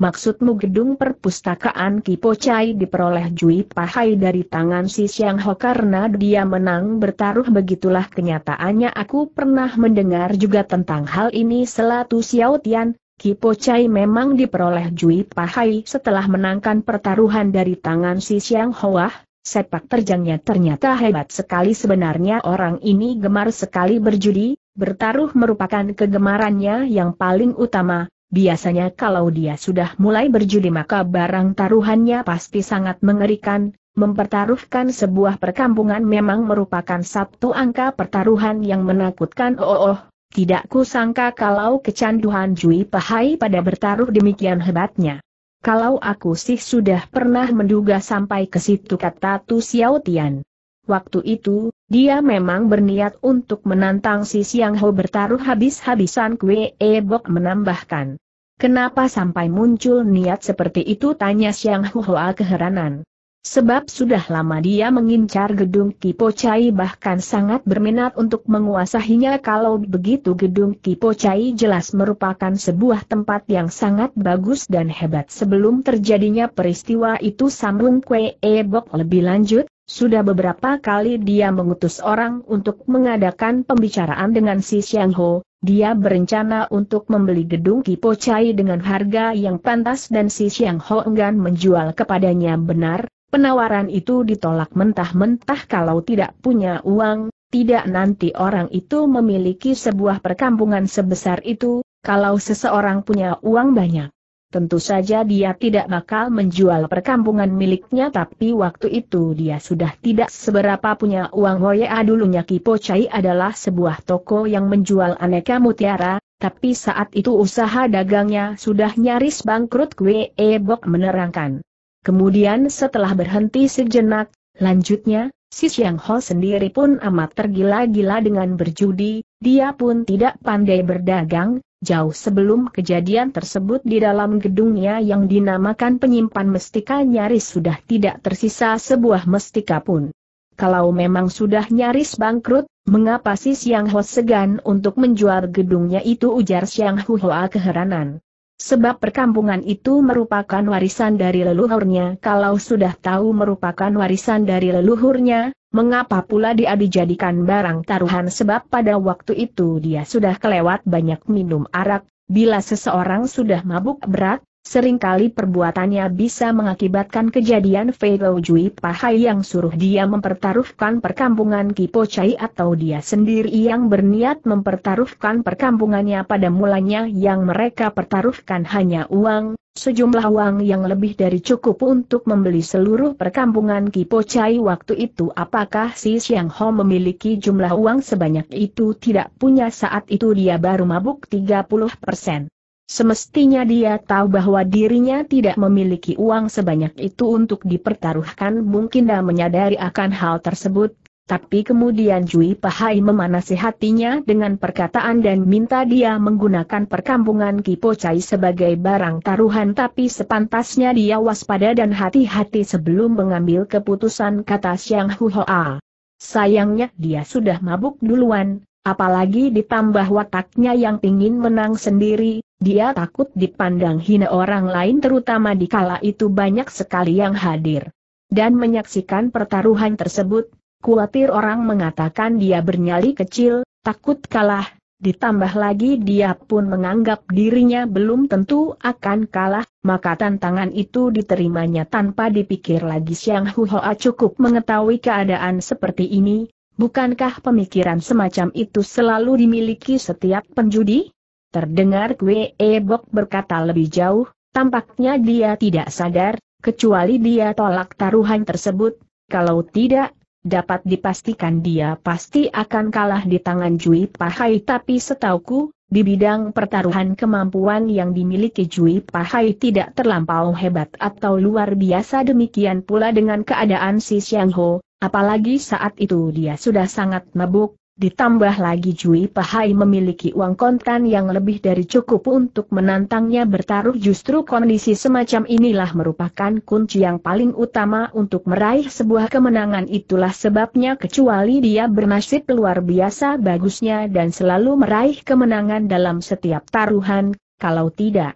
Maksudmu gedung perpustakaan Kipo diperoleh Jui Pahai dari tangan si Siang Ho karena dia menang bertaruh begitulah kenyataannya aku pernah mendengar juga tentang hal ini selatu Xiao Tian, Kipo memang diperoleh Jui Pahai setelah menangkan pertaruhan dari tangan si Siang ah. sepak terjangnya ternyata hebat sekali sebenarnya orang ini gemar sekali berjudi, bertaruh merupakan kegemarannya yang paling utama, Biasanya kalau dia sudah mulai berjudi maka barang taruhannya pasti sangat mengerikan, mempertaruhkan sebuah perkampungan memang merupakan satu angka pertaruhan yang menakutkan oh, oh oh, tidak kusangka kalau kecanduan Jui Pahai pada bertaruh demikian hebatnya. Kalau aku sih sudah pernah menduga sampai ke situ kata Tu Xiao Tian. Waktu itu, dia memang berniat untuk menantang si Siang Ho bertaruh habis-habisan kue ebok menambahkan. Kenapa sampai muncul niat seperti itu tanya Siang Ho Hoa keheranan. Sebab sudah lama dia mengincar gedung Kipo Chai bahkan sangat berminat untuk menguasahinya. kalau begitu gedung Kipo Chai jelas merupakan sebuah tempat yang sangat bagus dan hebat sebelum terjadinya peristiwa itu sambung kue ebok lebih lanjut, sudah beberapa kali dia mengutus orang untuk mengadakan pembicaraan dengan si Xiang Ho, dia berencana untuk membeli gedung Kipo Chai dengan harga yang pantas dan si Xiang Ho enggan menjual kepadanya benar, penawaran itu ditolak mentah-mentah kalau tidak punya uang, tidak nanti orang itu memiliki sebuah perkampungan sebesar itu, kalau seseorang punya uang banyak. Tentu saja dia tidak bakal menjual perkampungan miliknya tapi waktu itu dia sudah tidak seberapa punya uang Hoya dulunya Kipo Chai adalah sebuah toko yang menjual aneka mutiara, tapi saat itu usaha dagangnya sudah nyaris bangkrut Kwe Bok menerangkan. Kemudian setelah berhenti sejenak, lanjutnya, si Siang Ho sendiri pun amat tergila-gila dengan berjudi, dia pun tidak pandai berdagang, Jauh sebelum kejadian tersebut di dalam gedungnya yang dinamakan penyimpan mestika nyaris sudah tidak tersisa sebuah mestika pun. Kalau memang sudah nyaris bangkrut, mengapa si Siang Ho segan untuk menjual gedungnya itu ujar Siang Hoa keheranan. Sebab perkampungan itu merupakan warisan dari leluhurnya kalau sudah tahu merupakan warisan dari leluhurnya, Mengapa pula dia dijadikan barang taruhan sebab pada waktu itu dia sudah kelewat banyak minum arak, bila seseorang sudah mabuk berat, seringkali perbuatannya bisa mengakibatkan kejadian Feilau Jui Pahai yang suruh dia mempertaruhkan perkampungan Kipo atau dia sendiri yang berniat mempertaruhkan perkampungannya pada mulanya yang mereka pertaruhkan hanya uang, Sejumlah uang yang lebih dari cukup untuk membeli seluruh perkampungan Kipocai waktu itu apakah si Xiang Ho memiliki jumlah uang sebanyak itu tidak punya saat itu dia baru mabuk 30%. Semestinya dia tahu bahwa dirinya tidak memiliki uang sebanyak itu untuk dipertaruhkan mungkin dia menyadari akan hal tersebut tapi kemudian Jui Pahai memanasi hatinya dengan perkataan dan minta dia menggunakan perkampungan kipocai sebagai barang taruhan tapi sepantasnya dia waspada dan hati-hati sebelum mengambil keputusan kata Siang Huhoa. Sayangnya dia sudah mabuk duluan, apalagi ditambah wataknya yang ingin menang sendiri, dia takut dipandang hina orang lain terutama di kala itu banyak sekali yang hadir. Dan menyaksikan pertaruhan tersebut, Kuatir orang mengatakan dia bernyali kecil, takut kalah, ditambah lagi dia pun menganggap dirinya belum tentu akan kalah, maka tantangan itu diterimanya tanpa dipikir lagi Siang Huhoa cukup mengetahui keadaan seperti ini, bukankah pemikiran semacam itu selalu dimiliki setiap penjudi? Terdengar Kwe e Bok berkata lebih jauh, tampaknya dia tidak sadar, kecuali dia tolak taruhan tersebut, kalau tidak Dapat dipastikan dia pasti akan kalah di tangan Jui Pahai tapi setauku, di bidang pertaruhan kemampuan yang dimiliki Jui Pahai tidak terlampau hebat atau luar biasa demikian pula dengan keadaan si Xiang Ho, apalagi saat itu dia sudah sangat mabuk, Ditambah lagi Jui Pahai memiliki uang kontan yang lebih dari cukup untuk menantangnya bertaruh justru kondisi semacam inilah merupakan kunci yang paling utama untuk meraih sebuah kemenangan itulah sebabnya kecuali dia bernasib luar biasa bagusnya dan selalu meraih kemenangan dalam setiap taruhan, kalau tidak.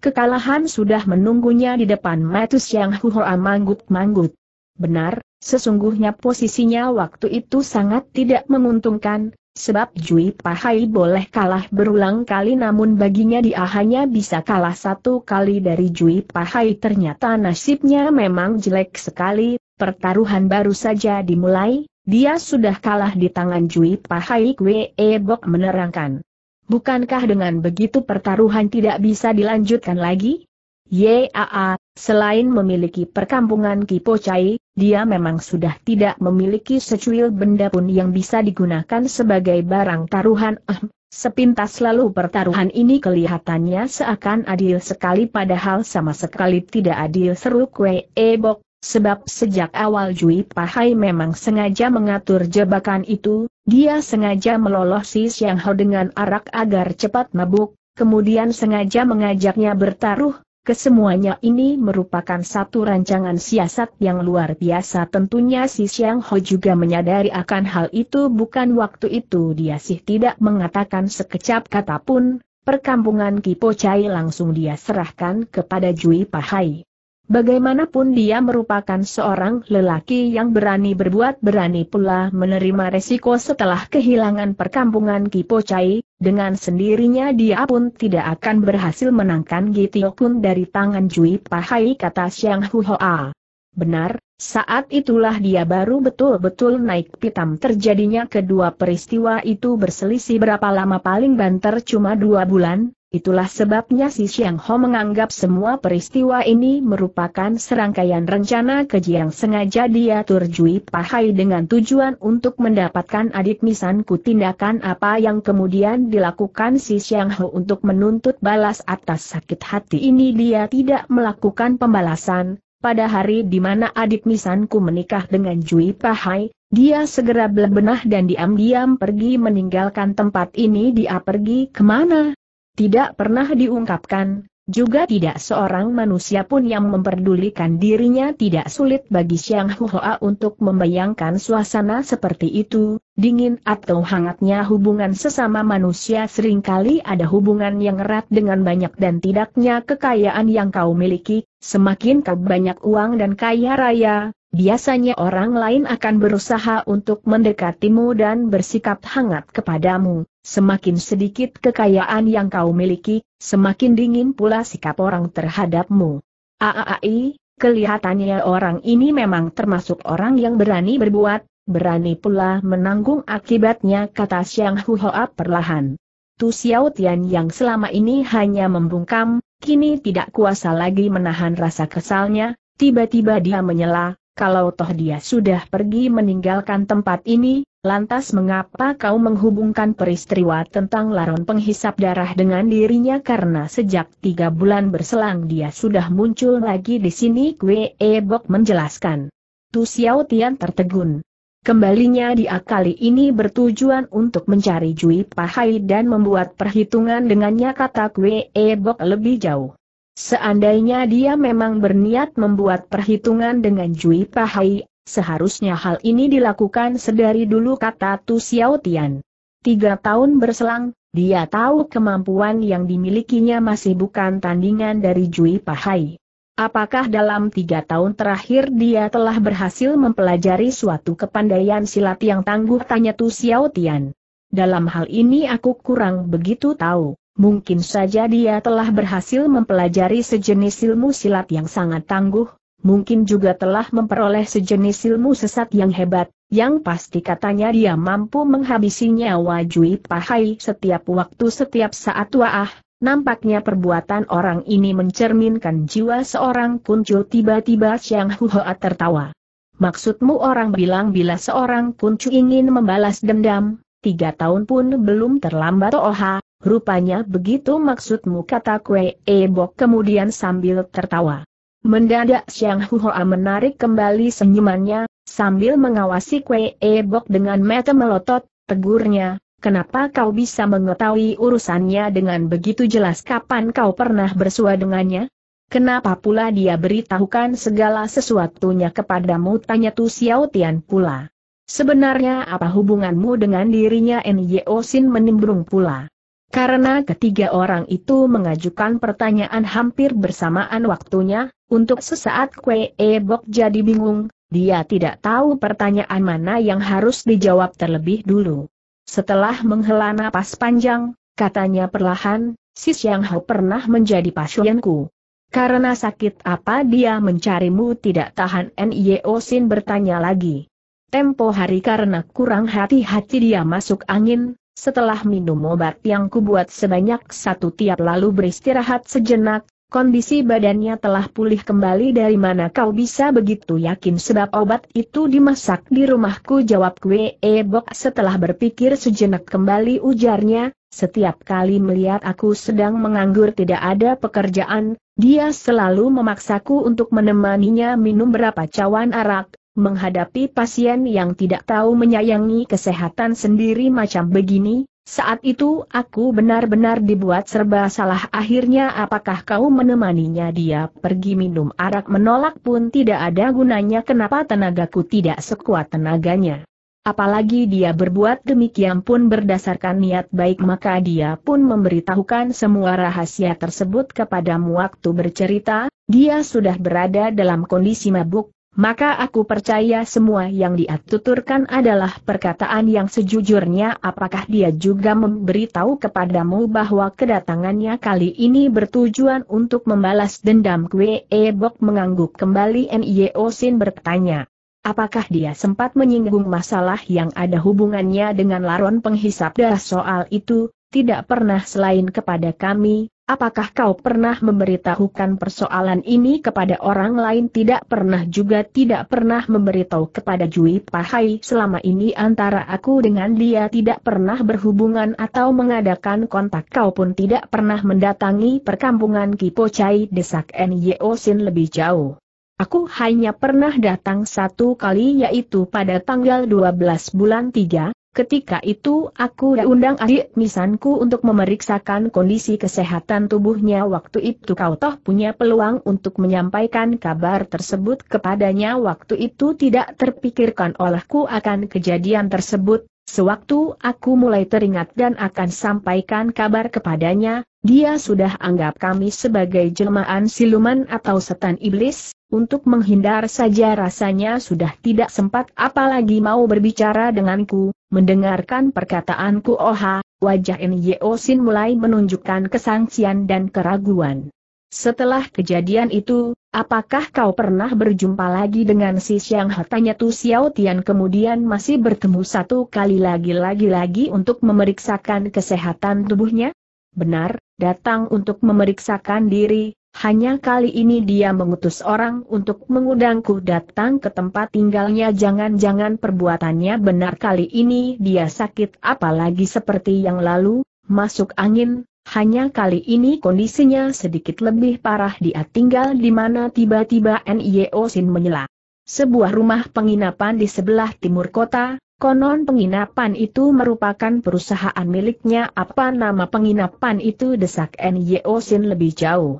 Kekalahan sudah menunggunya di depan Matus yang huhoa manggut-manggut. Benar, Sesungguhnya posisinya waktu itu sangat tidak menguntungkan, sebab Jui Pahai boleh kalah berulang kali namun baginya dia hanya bisa kalah satu kali dari Jui Pahai ternyata nasibnya memang jelek sekali, pertaruhan baru saja dimulai, dia sudah kalah di tangan Jui Pahai Kwe Bok menerangkan. Bukankah dengan begitu pertaruhan tidak bisa dilanjutkan lagi? Yaa, selain memiliki perkampungan Kipocai, dia memang sudah tidak memiliki secuil benda pun yang bisa digunakan sebagai barang taruhan. Eh, sepintas lalu pertaruhan ini kelihatannya seakan adil sekali padahal sama sekali tidak adil seru kue ebok, Sebab sejak awal Jui Pahai memang sengaja mengatur jebakan itu, dia sengaja si Siang Ho dengan arak agar cepat mabuk, kemudian sengaja mengajaknya bertaruh, Kesemuanya ini merupakan satu rancangan siasat yang luar biasa tentunya si Siang Ho juga menyadari akan hal itu bukan waktu itu dia sih tidak mengatakan sekecap kata pun, perkampungan Kipo Chai langsung dia serahkan kepada Jui Pahai. Bagaimanapun dia merupakan seorang lelaki yang berani berbuat berani pula menerima resiko setelah kehilangan perkampungan Kipocai, dengan sendirinya dia pun tidak akan berhasil menangkan Gitiokun dari tangan Jui Pahai kata Xiang Huhoa. Benar, saat itulah dia baru betul-betul naik pitam terjadinya kedua peristiwa itu berselisih berapa lama paling banter cuma dua bulan, Itulah sebabnya si Xiang Ho menganggap semua peristiwa ini merupakan serangkaian rencana keji yang sengaja dia Jui Pahai dengan tujuan untuk mendapatkan adik Misanku. tindakan apa yang kemudian dilakukan si Xiang Ho untuk menuntut balas atas sakit hati ini dia tidak melakukan pembalasan, pada hari di mana adik Misanku menikah dengan Jui Pahai, dia segera benah dan diam-diam pergi meninggalkan tempat ini dia pergi kemana? tidak pernah diungkapkan, juga tidak seorang manusia pun yang memperdulikan dirinya tidak sulit bagi Xiang Huoa untuk membayangkan suasana seperti itu, dingin atau hangatnya hubungan sesama manusia seringkali ada hubungan yang erat dengan banyak dan tidaknya kekayaan yang kau miliki, Semakin kau banyak uang dan kaya raya, biasanya orang lain akan berusaha untuk mendekatimu dan bersikap hangat kepadamu. Semakin sedikit kekayaan yang kau miliki, semakin dingin pula sikap orang terhadapmu. Aai, kelihatannya orang ini memang termasuk orang yang berani berbuat, berani pula menanggung akibatnya kata Xiang Huhoa perlahan. Tu Xiao Tian yang selama ini hanya membungkam, Kini tidak kuasa lagi menahan rasa kesalnya, tiba-tiba dia menyela, kalau toh dia sudah pergi meninggalkan tempat ini, lantas mengapa kau menghubungkan peristiwa tentang laron penghisap darah dengan dirinya karena sejak tiga bulan berselang dia sudah muncul lagi di sini Kue Ebok menjelaskan. Tu Xiao Tian tertegun. Kembalinya dia kali ini bertujuan untuk mencari Jui Pahai dan membuat perhitungan dengannya kata Kwe Bok lebih jauh. Seandainya dia memang berniat membuat perhitungan dengan Jui Pahai, seharusnya hal ini dilakukan sedari dulu kata Tu Xiao Tian. Tiga tahun berselang, dia tahu kemampuan yang dimilikinya masih bukan tandingan dari Jui Pahai. Apakah dalam tiga tahun terakhir dia telah berhasil mempelajari suatu kepandaian silat yang tangguh tanya Tu Xiao Tian. Dalam hal ini aku kurang begitu tahu, mungkin saja dia telah berhasil mempelajari sejenis ilmu silat yang sangat tangguh, mungkin juga telah memperoleh sejenis ilmu sesat yang hebat, yang pasti katanya dia mampu menghabisinya nyawa Pahai setiap waktu setiap saat waah, Nampaknya perbuatan orang ini mencerminkan jiwa seorang kuncu tiba-tiba Xiang Huhoa tertawa. Maksudmu orang bilang bila seorang kuncu ingin membalas dendam, tiga tahun pun belum terlambat Oha, rupanya begitu maksudmu kata Kue Ebok kemudian sambil tertawa. Mendadak Xiang Huhoa menarik kembali senyumannya, sambil mengawasi Kue Ebok dengan mata melotot, tegurnya, Kenapa kau bisa mengetahui urusannya dengan begitu jelas kapan kau pernah bersua dengannya? Kenapa pula dia beritahukan segala sesuatunya kepadamu? Tanya Tu Xiao Tian pula. Sebenarnya apa hubunganmu dengan dirinya Nyo Sin menimbrung pula. Karena ketiga orang itu mengajukan pertanyaan hampir bersamaan waktunya, untuk sesaat Kwe E Bok jadi bingung, dia tidak tahu pertanyaan mana yang harus dijawab terlebih dulu. Setelah menghela napas panjang, katanya perlahan, si Yang Hao pernah menjadi pasienku. Karena sakit apa dia mencarimu tidak tahan N.Y.O. Sin bertanya lagi. Tempo hari karena kurang hati-hati dia masuk angin, setelah minum obat yang kubuat sebanyak satu tiap lalu beristirahat sejenak, Kondisi badannya telah pulih kembali dari mana kau bisa begitu yakin sebab obat itu dimasak di rumahku jawab kue ebok setelah berpikir sejenak kembali ujarnya, setiap kali melihat aku sedang menganggur tidak ada pekerjaan, dia selalu memaksaku untuk menemaninya minum berapa cawan arak, menghadapi pasien yang tidak tahu menyayangi kesehatan sendiri macam begini, saat itu aku benar-benar dibuat serba salah akhirnya apakah kau menemaninya dia pergi minum arak menolak pun tidak ada gunanya kenapa tenagaku tidak sekuat tenaganya. Apalagi dia berbuat demikian pun berdasarkan niat baik maka dia pun memberitahukan semua rahasia tersebut kepadamu waktu bercerita, dia sudah berada dalam kondisi mabuk, maka aku percaya semua yang dia tuturkan adalah perkataan yang sejujurnya apakah dia juga memberitahu kepadamu bahwa kedatangannya kali ini bertujuan untuk membalas dendam Kwe Bok mengangguk kembali N.I.O. Sin bertanya. Apakah dia sempat menyinggung masalah yang ada hubungannya dengan laron penghisap darah? soal itu, tidak pernah selain kepada kami, Apakah kau pernah memberitahukan persoalan ini kepada orang lain tidak pernah juga tidak pernah memberitahu kepada Jui Pahai selama ini antara aku dengan dia tidak pernah berhubungan atau mengadakan kontak kau pun tidak pernah mendatangi perkampungan Chai desak Nyo Sin lebih jauh. Aku hanya pernah datang satu kali yaitu pada tanggal 12 bulan 3, Ketika itu aku ya. undang adik misanku untuk memeriksakan kondisi kesehatan tubuhnya waktu itu kau toh punya peluang untuk menyampaikan kabar tersebut kepadanya waktu itu tidak terpikirkan olehku akan kejadian tersebut, Sewaktu aku mulai teringat dan akan sampaikan kabar kepadanya, dia sudah anggap kami sebagai jelmaan siluman atau setan iblis, untuk menghindar saja rasanya sudah tidak sempat apalagi mau berbicara denganku, mendengarkan perkataanku Oha, wajah Nyo Sin mulai menunjukkan kesangsian dan keraguan. Setelah kejadian itu, apakah kau pernah berjumpa lagi dengan si Xiang He? Tanya Tu Xiao Tian kemudian masih bertemu satu kali lagi-lagi-lagi untuk memeriksakan kesehatan tubuhnya? Benar, datang untuk memeriksakan diri, hanya kali ini dia mengutus orang untuk mengundangku datang ke tempat tinggalnya jangan-jangan perbuatannya benar kali ini dia sakit apalagi seperti yang lalu, masuk angin, hanya kali ini kondisinya sedikit lebih parah dia tinggal di mana tiba-tiba N.I.O. Sin menyela. Sebuah rumah penginapan di sebelah timur kota, konon penginapan itu merupakan perusahaan miliknya apa nama penginapan itu desak N.I.O. Sin lebih jauh.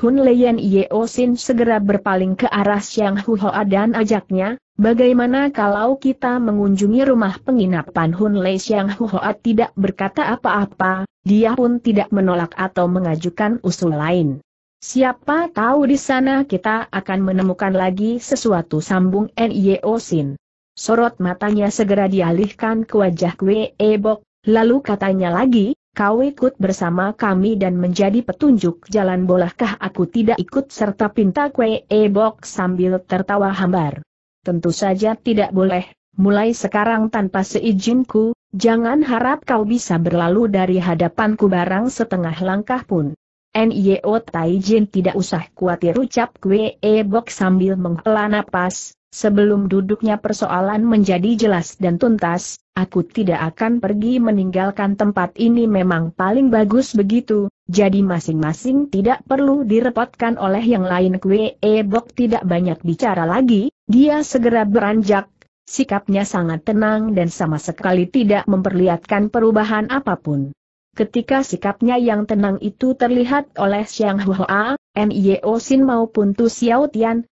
Hun Leyen Yeosin segera berpaling ke arah Xiang Huhoa dan ajaknya, Bagaimana kalau kita mengunjungi rumah penginapan Hun Lei Xiang Huat tidak berkata apa-apa, dia pun tidak menolak atau mengajukan usul lain. Siapa tahu di sana kita akan menemukan lagi sesuatu sambung N.I.O. E Sin. Sorot matanya segera dialihkan ke wajah Kwe Bok, lalu katanya lagi, kau ikut bersama kami dan menjadi petunjuk jalan bolehkah aku tidak ikut serta pinta Kwe Bok sambil tertawa hambar tentu saja tidak boleh, mulai sekarang tanpa seizinku, jangan harap kau bisa berlalu dari hadapanku barang setengah langkah pun. N.Y.O. Taijin tidak usah khawatir ucap Kwe Ebok sambil menghela napas, sebelum duduknya persoalan menjadi jelas dan tuntas, aku tidak akan pergi meninggalkan tempat ini memang paling bagus begitu, jadi masing-masing tidak perlu direpotkan oleh yang lain Kue Ebok tidak banyak bicara lagi, dia segera beranjak, sikapnya sangat tenang dan sama sekali tidak memperlihatkan perubahan apapun. Ketika sikapnya yang tenang itu terlihat oleh Xiang Hua, Nio Sin maupun Tu Xiao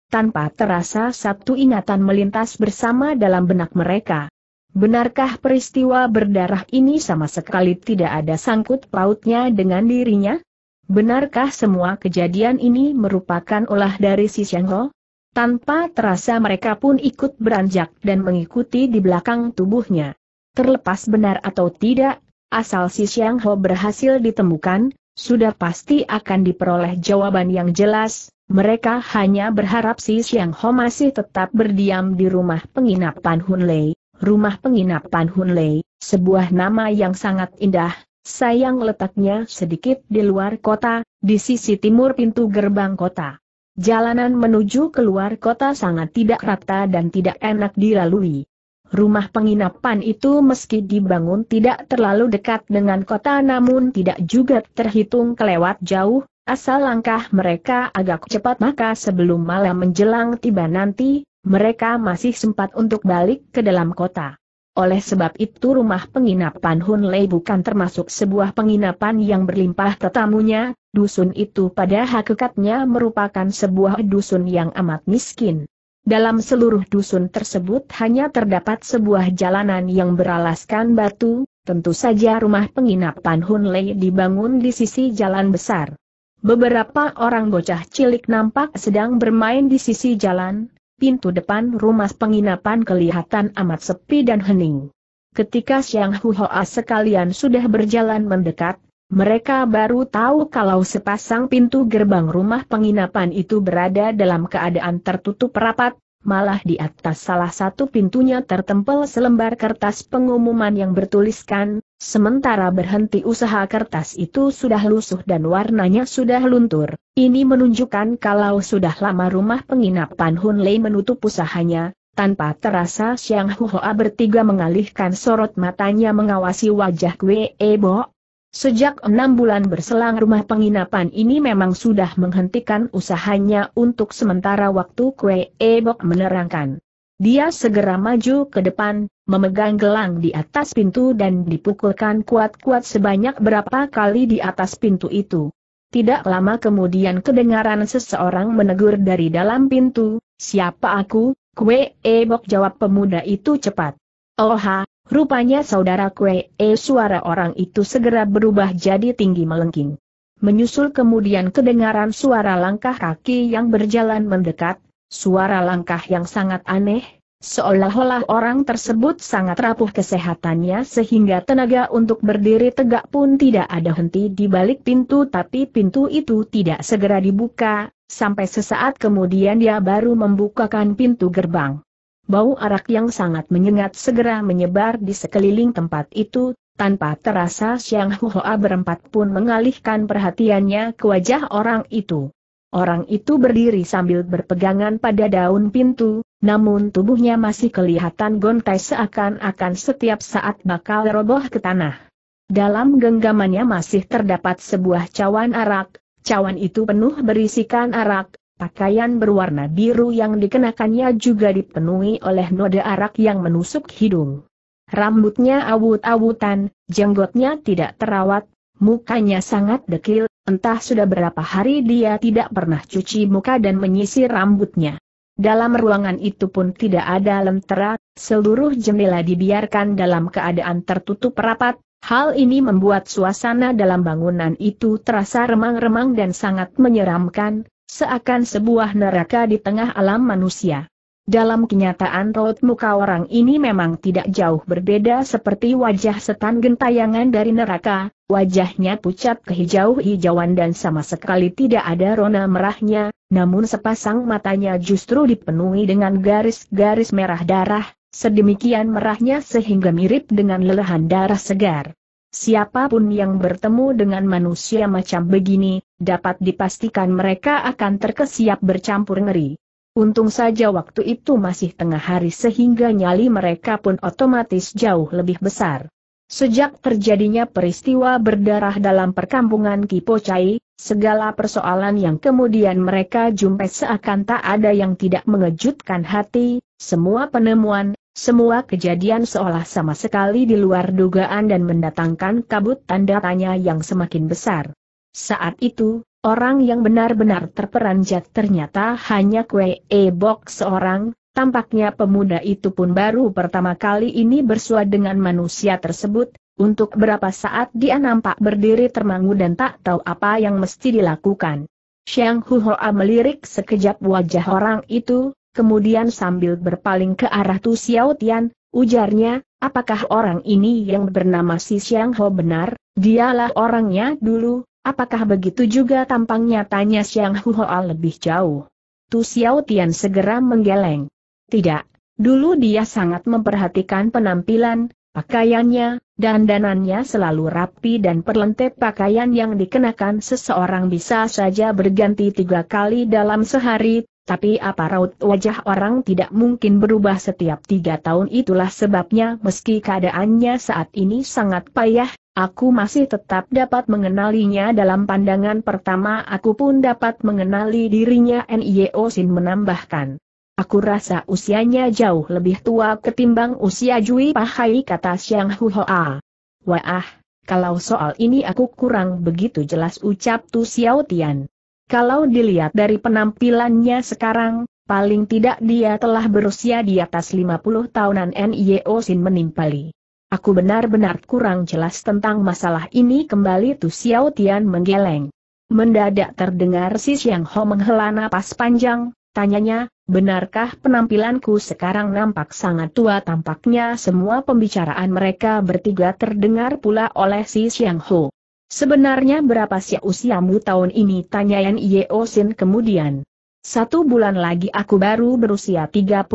tanpa terasa satu ingatan melintas bersama dalam benak mereka. Benarkah peristiwa berdarah ini sama sekali tidak ada sangkut pautnya dengan dirinya? Benarkah semua kejadian ini merupakan olah dari si Ho? Tanpa terasa mereka pun ikut beranjak dan mengikuti di belakang tubuhnya. Terlepas benar atau tidak, asal si Xiang Ho berhasil ditemukan, sudah pasti akan diperoleh jawaban yang jelas, mereka hanya berharap si Xiang Ho masih tetap berdiam di rumah penginapan Hun Lei rumah penginapan Hunlei, sebuah nama yang sangat indah, sayang letaknya sedikit di luar kota, di sisi timur pintu gerbang kota. Jalanan menuju keluar kota sangat tidak rata dan tidak enak dilalui. Rumah penginapan itu meski dibangun tidak terlalu dekat dengan kota namun tidak juga terhitung kelewat jauh, Asal langkah mereka agak cepat maka sebelum malam menjelang tiba nanti, mereka masih sempat untuk balik ke dalam kota. Oleh sebab itu rumah penginapan Hun Lei bukan termasuk sebuah penginapan yang berlimpah tetamunya, dusun itu pada hakikatnya merupakan sebuah dusun yang amat miskin. Dalam seluruh dusun tersebut hanya terdapat sebuah jalanan yang beralaskan batu, tentu saja rumah penginapan Hun Lei dibangun di sisi jalan besar. Beberapa orang bocah cilik nampak sedang bermain di sisi jalan, pintu depan rumah penginapan kelihatan amat sepi dan hening. Ketika Siang Huhoa sekalian sudah berjalan mendekat, mereka baru tahu kalau sepasang pintu gerbang rumah penginapan itu berada dalam keadaan tertutup rapat, malah di atas salah satu pintunya tertempel selembar kertas pengumuman yang bertuliskan, sementara berhenti usaha kertas itu sudah lusuh dan warnanya sudah luntur. Ini menunjukkan kalau sudah lama rumah penginapan Hun Lei menutup usahanya, tanpa terasa Xiang Hoa bertiga mengalihkan sorot matanya mengawasi wajah Wei Ebo, Sejak enam bulan berselang rumah penginapan ini memang sudah menghentikan usahanya untuk sementara waktu Kue Ebok menerangkan. Dia segera maju ke depan, memegang gelang di atas pintu dan dipukulkan kuat-kuat sebanyak berapa kali di atas pintu itu. Tidak lama kemudian kedengaran seseorang menegur dari dalam pintu, siapa aku, Kue Ebok jawab pemuda itu cepat. Oha, Rupanya saudara Kue, eh suara orang itu segera berubah jadi tinggi melengking. Menyusul kemudian kedengaran suara langkah kaki yang berjalan mendekat, suara langkah yang sangat aneh, seolah-olah orang tersebut sangat rapuh kesehatannya sehingga tenaga untuk berdiri tegak pun tidak ada henti di balik pintu tapi pintu itu tidak segera dibuka, sampai sesaat kemudian dia baru membukakan pintu gerbang. Bau arak yang sangat menyengat segera menyebar di sekeliling tempat itu, tanpa terasa Siang Huoa berempat pun mengalihkan perhatiannya ke wajah orang itu. Orang itu berdiri sambil berpegangan pada daun pintu, namun tubuhnya masih kelihatan gontai seakan-akan setiap saat bakal roboh ke tanah. Dalam genggamannya masih terdapat sebuah cawan arak, cawan itu penuh berisikan arak, Pakaian berwarna biru yang dikenakannya juga dipenuhi oleh noda arak yang menusuk hidung. Rambutnya awut-awutan, jenggotnya tidak terawat, mukanya sangat dekil, entah sudah berapa hari dia tidak pernah cuci muka dan menyisir rambutnya. Dalam ruangan itu pun tidak ada lentera, seluruh jendela dibiarkan dalam keadaan tertutup rapat, hal ini membuat suasana dalam bangunan itu terasa remang-remang dan sangat menyeramkan, seakan sebuah neraka di tengah alam manusia. Dalam kenyataan raut muka orang ini memang tidak jauh berbeda seperti wajah setan gentayangan dari neraka, wajahnya pucat kehijau-hijauan dan sama sekali tidak ada rona merahnya, namun sepasang matanya justru dipenuhi dengan garis-garis merah darah, sedemikian merahnya sehingga mirip dengan lelehan darah segar. Siapapun yang bertemu dengan manusia macam begini, dapat dipastikan mereka akan terkesiap bercampur ngeri. Untung saja waktu itu masih tengah hari sehingga nyali mereka pun otomatis jauh lebih besar. Sejak terjadinya peristiwa berdarah dalam perkampungan Kipocai, segala persoalan yang kemudian mereka jumpai seakan tak ada yang tidak mengejutkan hati, semua penemuan, semua kejadian seolah sama sekali di luar dugaan dan mendatangkan kabut tanda tanya yang semakin besar. Saat itu, orang yang benar-benar terperanjat ternyata hanya Kwe E Bok seorang, tampaknya pemuda itu pun baru pertama kali ini bersua dengan manusia tersebut, untuk berapa saat dia nampak berdiri termangu dan tak tahu apa yang mesti dilakukan. Xiang Huhoa melirik sekejap wajah orang itu, kemudian sambil berpaling ke arah Tu Xiao Tian, ujarnya, apakah orang ini yang bernama si Xiang Ho benar, dialah orangnya dulu, Apakah begitu juga tampangnya tanya Xiang Huoa lebih jauh? Tu Xiao Tian segera menggeleng. Tidak, dulu dia sangat memperhatikan penampilan, pakaiannya, dandanannya selalu rapi dan perlente pakaian yang dikenakan seseorang bisa saja berganti tiga kali dalam sehari, tapi apa raut wajah orang tidak mungkin berubah setiap tiga tahun itulah sebabnya meski keadaannya saat ini sangat payah, Aku masih tetap dapat mengenalinya dalam pandangan pertama aku pun dapat mengenali dirinya N.I.O. Sin menambahkan. Aku rasa usianya jauh lebih tua ketimbang usia Jui Pahai kata Xiang Huhoa. Wah, kalau soal ini aku kurang begitu jelas ucap Tu Xiao Tian. Kalau dilihat dari penampilannya sekarang, paling tidak dia telah berusia di atas 50 tahunan N.I.O. Sin menimpali. Aku benar-benar kurang jelas tentang masalah ini kembali Tu Xiao Tian menggeleng. Mendadak terdengar si Xiang Ho menghela napas panjang, tanyanya, benarkah penampilanku sekarang nampak sangat tua tampaknya semua pembicaraan mereka bertiga terdengar pula oleh si Xiang Ho. Sebenarnya berapa sih usiamu tahun ini tanya Yan Yeo Sin kemudian. Satu bulan lagi aku baru berusia 39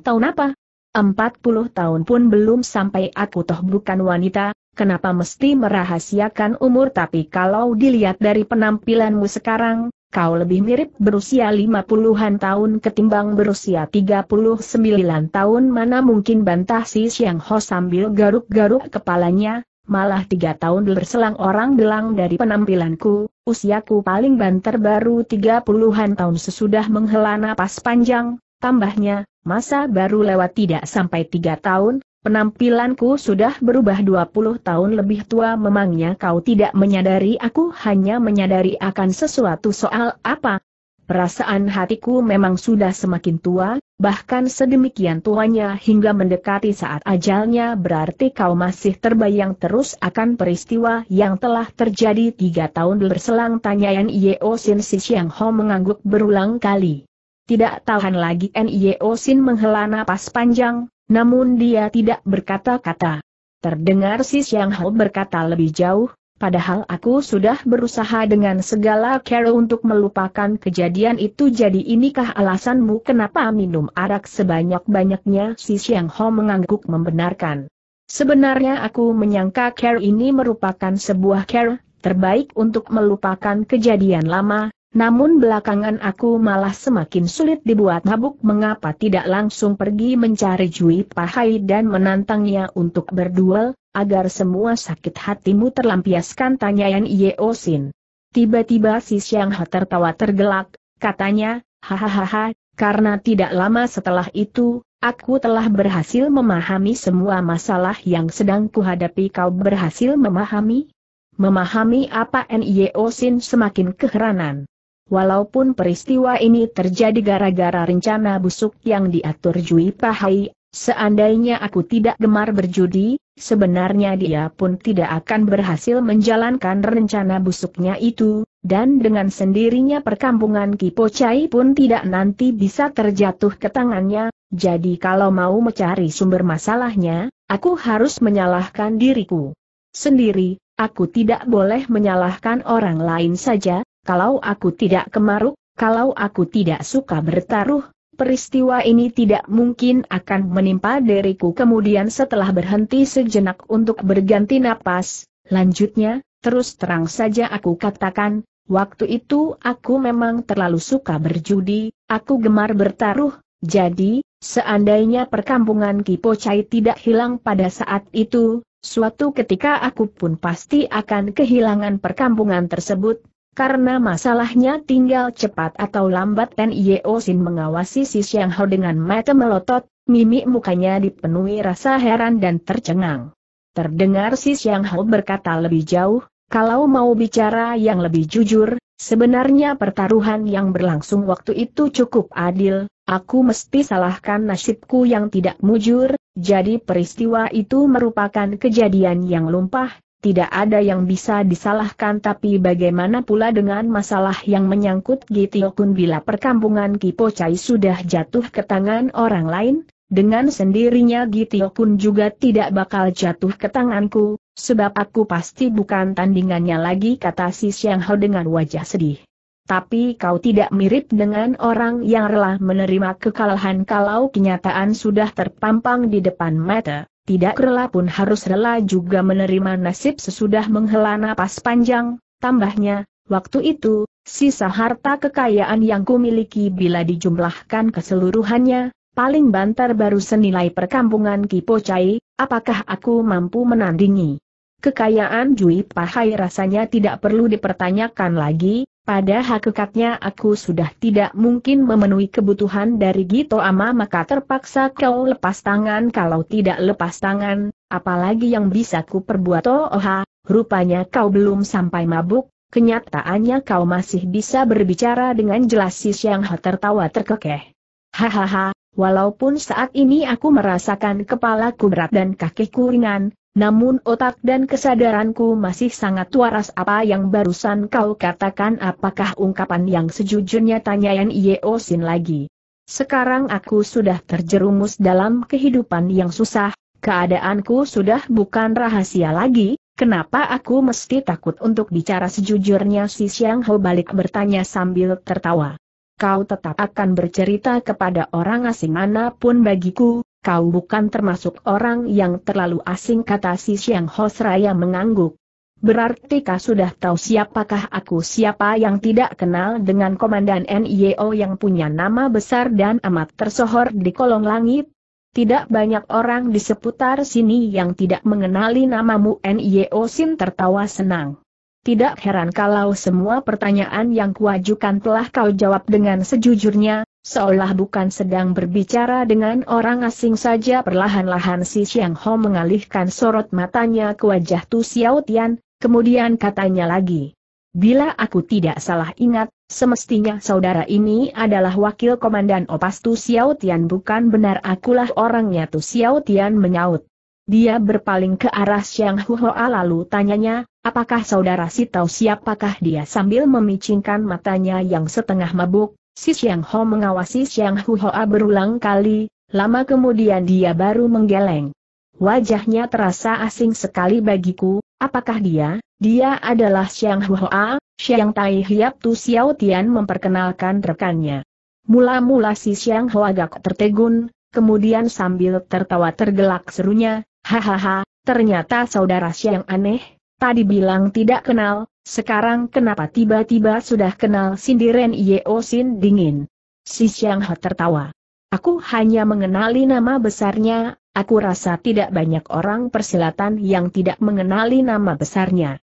tahun apa? Empat puluh tahun pun belum sampai aku toh bukan wanita, kenapa mesti merahasiakan umur tapi kalau dilihat dari penampilanmu sekarang, kau lebih mirip berusia lima puluhan tahun ketimbang berusia tiga puluh sembilan tahun mana mungkin bantah si Siang Ho sambil garuk-garuk kepalanya, malah tiga tahun berselang orang bilang dari penampilanku, usiaku paling banter baru tiga puluhan tahun sesudah menghela napas panjang, Tambahnya, masa baru lewat tidak sampai tiga tahun, penampilanku sudah berubah dua puluh tahun lebih tua memangnya kau tidak menyadari aku hanya menyadari akan sesuatu soal apa. Perasaan hatiku memang sudah semakin tua, bahkan sedemikian tuanya hingga mendekati saat ajalnya berarti kau masih terbayang terus akan peristiwa yang telah terjadi tiga tahun berselang tanyaan Yeo Sin Si Ho mengangguk berulang kali. Tidak tahan lagi Nio Sin menghela napas panjang, namun dia tidak berkata-kata. Terdengar si Yang Ho berkata lebih jauh, padahal aku sudah berusaha dengan segala cara untuk melupakan kejadian itu jadi inikah alasanmu kenapa minum arak sebanyak-banyaknya si Yang Ho mengangguk membenarkan. Sebenarnya aku menyangka care ini merupakan sebuah care terbaik untuk melupakan kejadian lama, namun belakangan aku malah semakin sulit dibuat mabuk mengapa tidak langsung pergi mencari Jui Pahai dan menantangnya untuk berduel, agar semua sakit hatimu terlampiaskan tanya Ye Yeo Sin. Tiba-tiba si Siang He tertawa tergelak, katanya, hahaha, karena tidak lama setelah itu, aku telah berhasil memahami semua masalah yang sedang kuhadapi kau berhasil memahami? Memahami apa N.I.O. Sin semakin keheranan. Walaupun peristiwa ini terjadi gara-gara rencana busuk yang diatur Jui Pahai, seandainya aku tidak gemar berjudi, sebenarnya dia pun tidak akan berhasil menjalankan rencana busuknya itu, dan dengan sendirinya perkampungan Kipocai pun tidak nanti bisa terjatuh ke tangannya, jadi kalau mau mencari sumber masalahnya, aku harus menyalahkan diriku sendiri, aku tidak boleh menyalahkan orang lain saja, kalau aku tidak kemaruk, kalau aku tidak suka bertaruh, peristiwa ini tidak mungkin akan menimpa diriku. Kemudian setelah berhenti sejenak untuk berganti napas, lanjutnya, terus terang saja aku katakan, waktu itu aku memang terlalu suka berjudi, aku gemar bertaruh, jadi, seandainya perkampungan Kipocai tidak hilang pada saat itu, suatu ketika aku pun pasti akan kehilangan perkampungan tersebut, karena masalahnya tinggal cepat atau lambat Ten Yeosin mengawasi si Xiang Ho dengan mata melotot, mimik mukanya dipenuhi rasa heran dan tercengang. Terdengar si Xiang Ho berkata lebih jauh, kalau mau bicara yang lebih jujur, sebenarnya pertaruhan yang berlangsung waktu itu cukup adil, aku mesti salahkan nasibku yang tidak mujur, jadi peristiwa itu merupakan kejadian yang lumpah, tidak ada yang bisa disalahkan tapi bagaimana pula dengan masalah yang menyangkut Gitio Kun bila perkampungan Kipo Chai sudah jatuh ke tangan orang lain? Dengan sendirinya Gitio Kun juga tidak bakal jatuh ke tanganku, sebab aku pasti bukan tandingannya lagi kata si yang Ho dengan wajah sedih. Tapi kau tidak mirip dengan orang yang rela menerima kekalahan kalau kenyataan sudah terpampang di depan mata tidak rela pun harus rela juga menerima nasib sesudah menghela napas panjang, tambahnya, waktu itu, sisa harta kekayaan yang kumiliki bila dijumlahkan keseluruhannya, paling banter baru senilai perkampungan Kipocai, apakah aku mampu menandingi? Kekayaan Jui Pahai rasanya tidak perlu dipertanyakan lagi, pada hakikatnya aku sudah tidak mungkin memenuhi kebutuhan dari Gito Ama maka terpaksa kau lepas tangan kalau tidak lepas tangan, apalagi yang bisa ku perbuat oha, rupanya kau belum sampai mabuk, kenyataannya kau masih bisa berbicara dengan jelas si Siang Ha tertawa terkekeh. Hahaha, walaupun saat ini aku merasakan kepalaku berat dan kakiku ringan, namun otak dan kesadaranku masih sangat waras apa yang barusan kau katakan apakah ungkapan yang sejujurnya tanyain Yeo Sin lagi. Sekarang aku sudah terjerumus dalam kehidupan yang susah, keadaanku sudah bukan rahasia lagi, Kenapa aku mesti takut untuk bicara sejujurnya si Siang Ho balik bertanya sambil tertawa. Kau tetap akan bercerita kepada orang asing manapun bagiku, kau bukan termasuk orang yang terlalu asing kata si Siang Ho seraya mengangguk. Berarti kau sudah tahu siapakah aku siapa yang tidak kenal dengan Komandan NIO yang punya nama besar dan amat tersohor di kolong langit? Tidak banyak orang di seputar sini yang tidak mengenali namamu NIO Sin tertawa senang. Tidak heran kalau semua pertanyaan yang kuajukan telah kau jawab dengan sejujurnya, Seolah bukan sedang berbicara dengan orang asing saja perlahan-lahan si Xiang Ho mengalihkan sorot matanya ke wajah Tu Xiao Tian, kemudian katanya lagi. Bila aku tidak salah ingat, semestinya saudara ini adalah wakil komandan opas Tu Xiao Tian bukan benar akulah orangnya Tu Xiao Tian menyaut. Dia berpaling ke arah Xiang Huoa lalu tanyanya, apakah saudara si tahu siapakah dia sambil memicingkan matanya yang setengah mabuk, Si Xiang Ho mengawasi Xiang Huhoa berulang kali, lama kemudian dia baru menggeleng. Wajahnya terasa asing sekali bagiku, apakah dia? Dia adalah Xiang Huhoa? Xiang Tai Hiap Tu Xiao Tian memperkenalkan rekannya. Mula-mula si Xiang Ho agak tertegun, kemudian sambil tertawa tergelak serunya, hahaha, ternyata saudara Xiang aneh, Tadi bilang tidak kenal, sekarang kenapa tiba-tiba sudah kenal sindiren Yeo Sin dingin? Si Xiang He tertawa. Aku hanya mengenali nama besarnya, aku rasa tidak banyak orang persilatan yang tidak mengenali nama besarnya.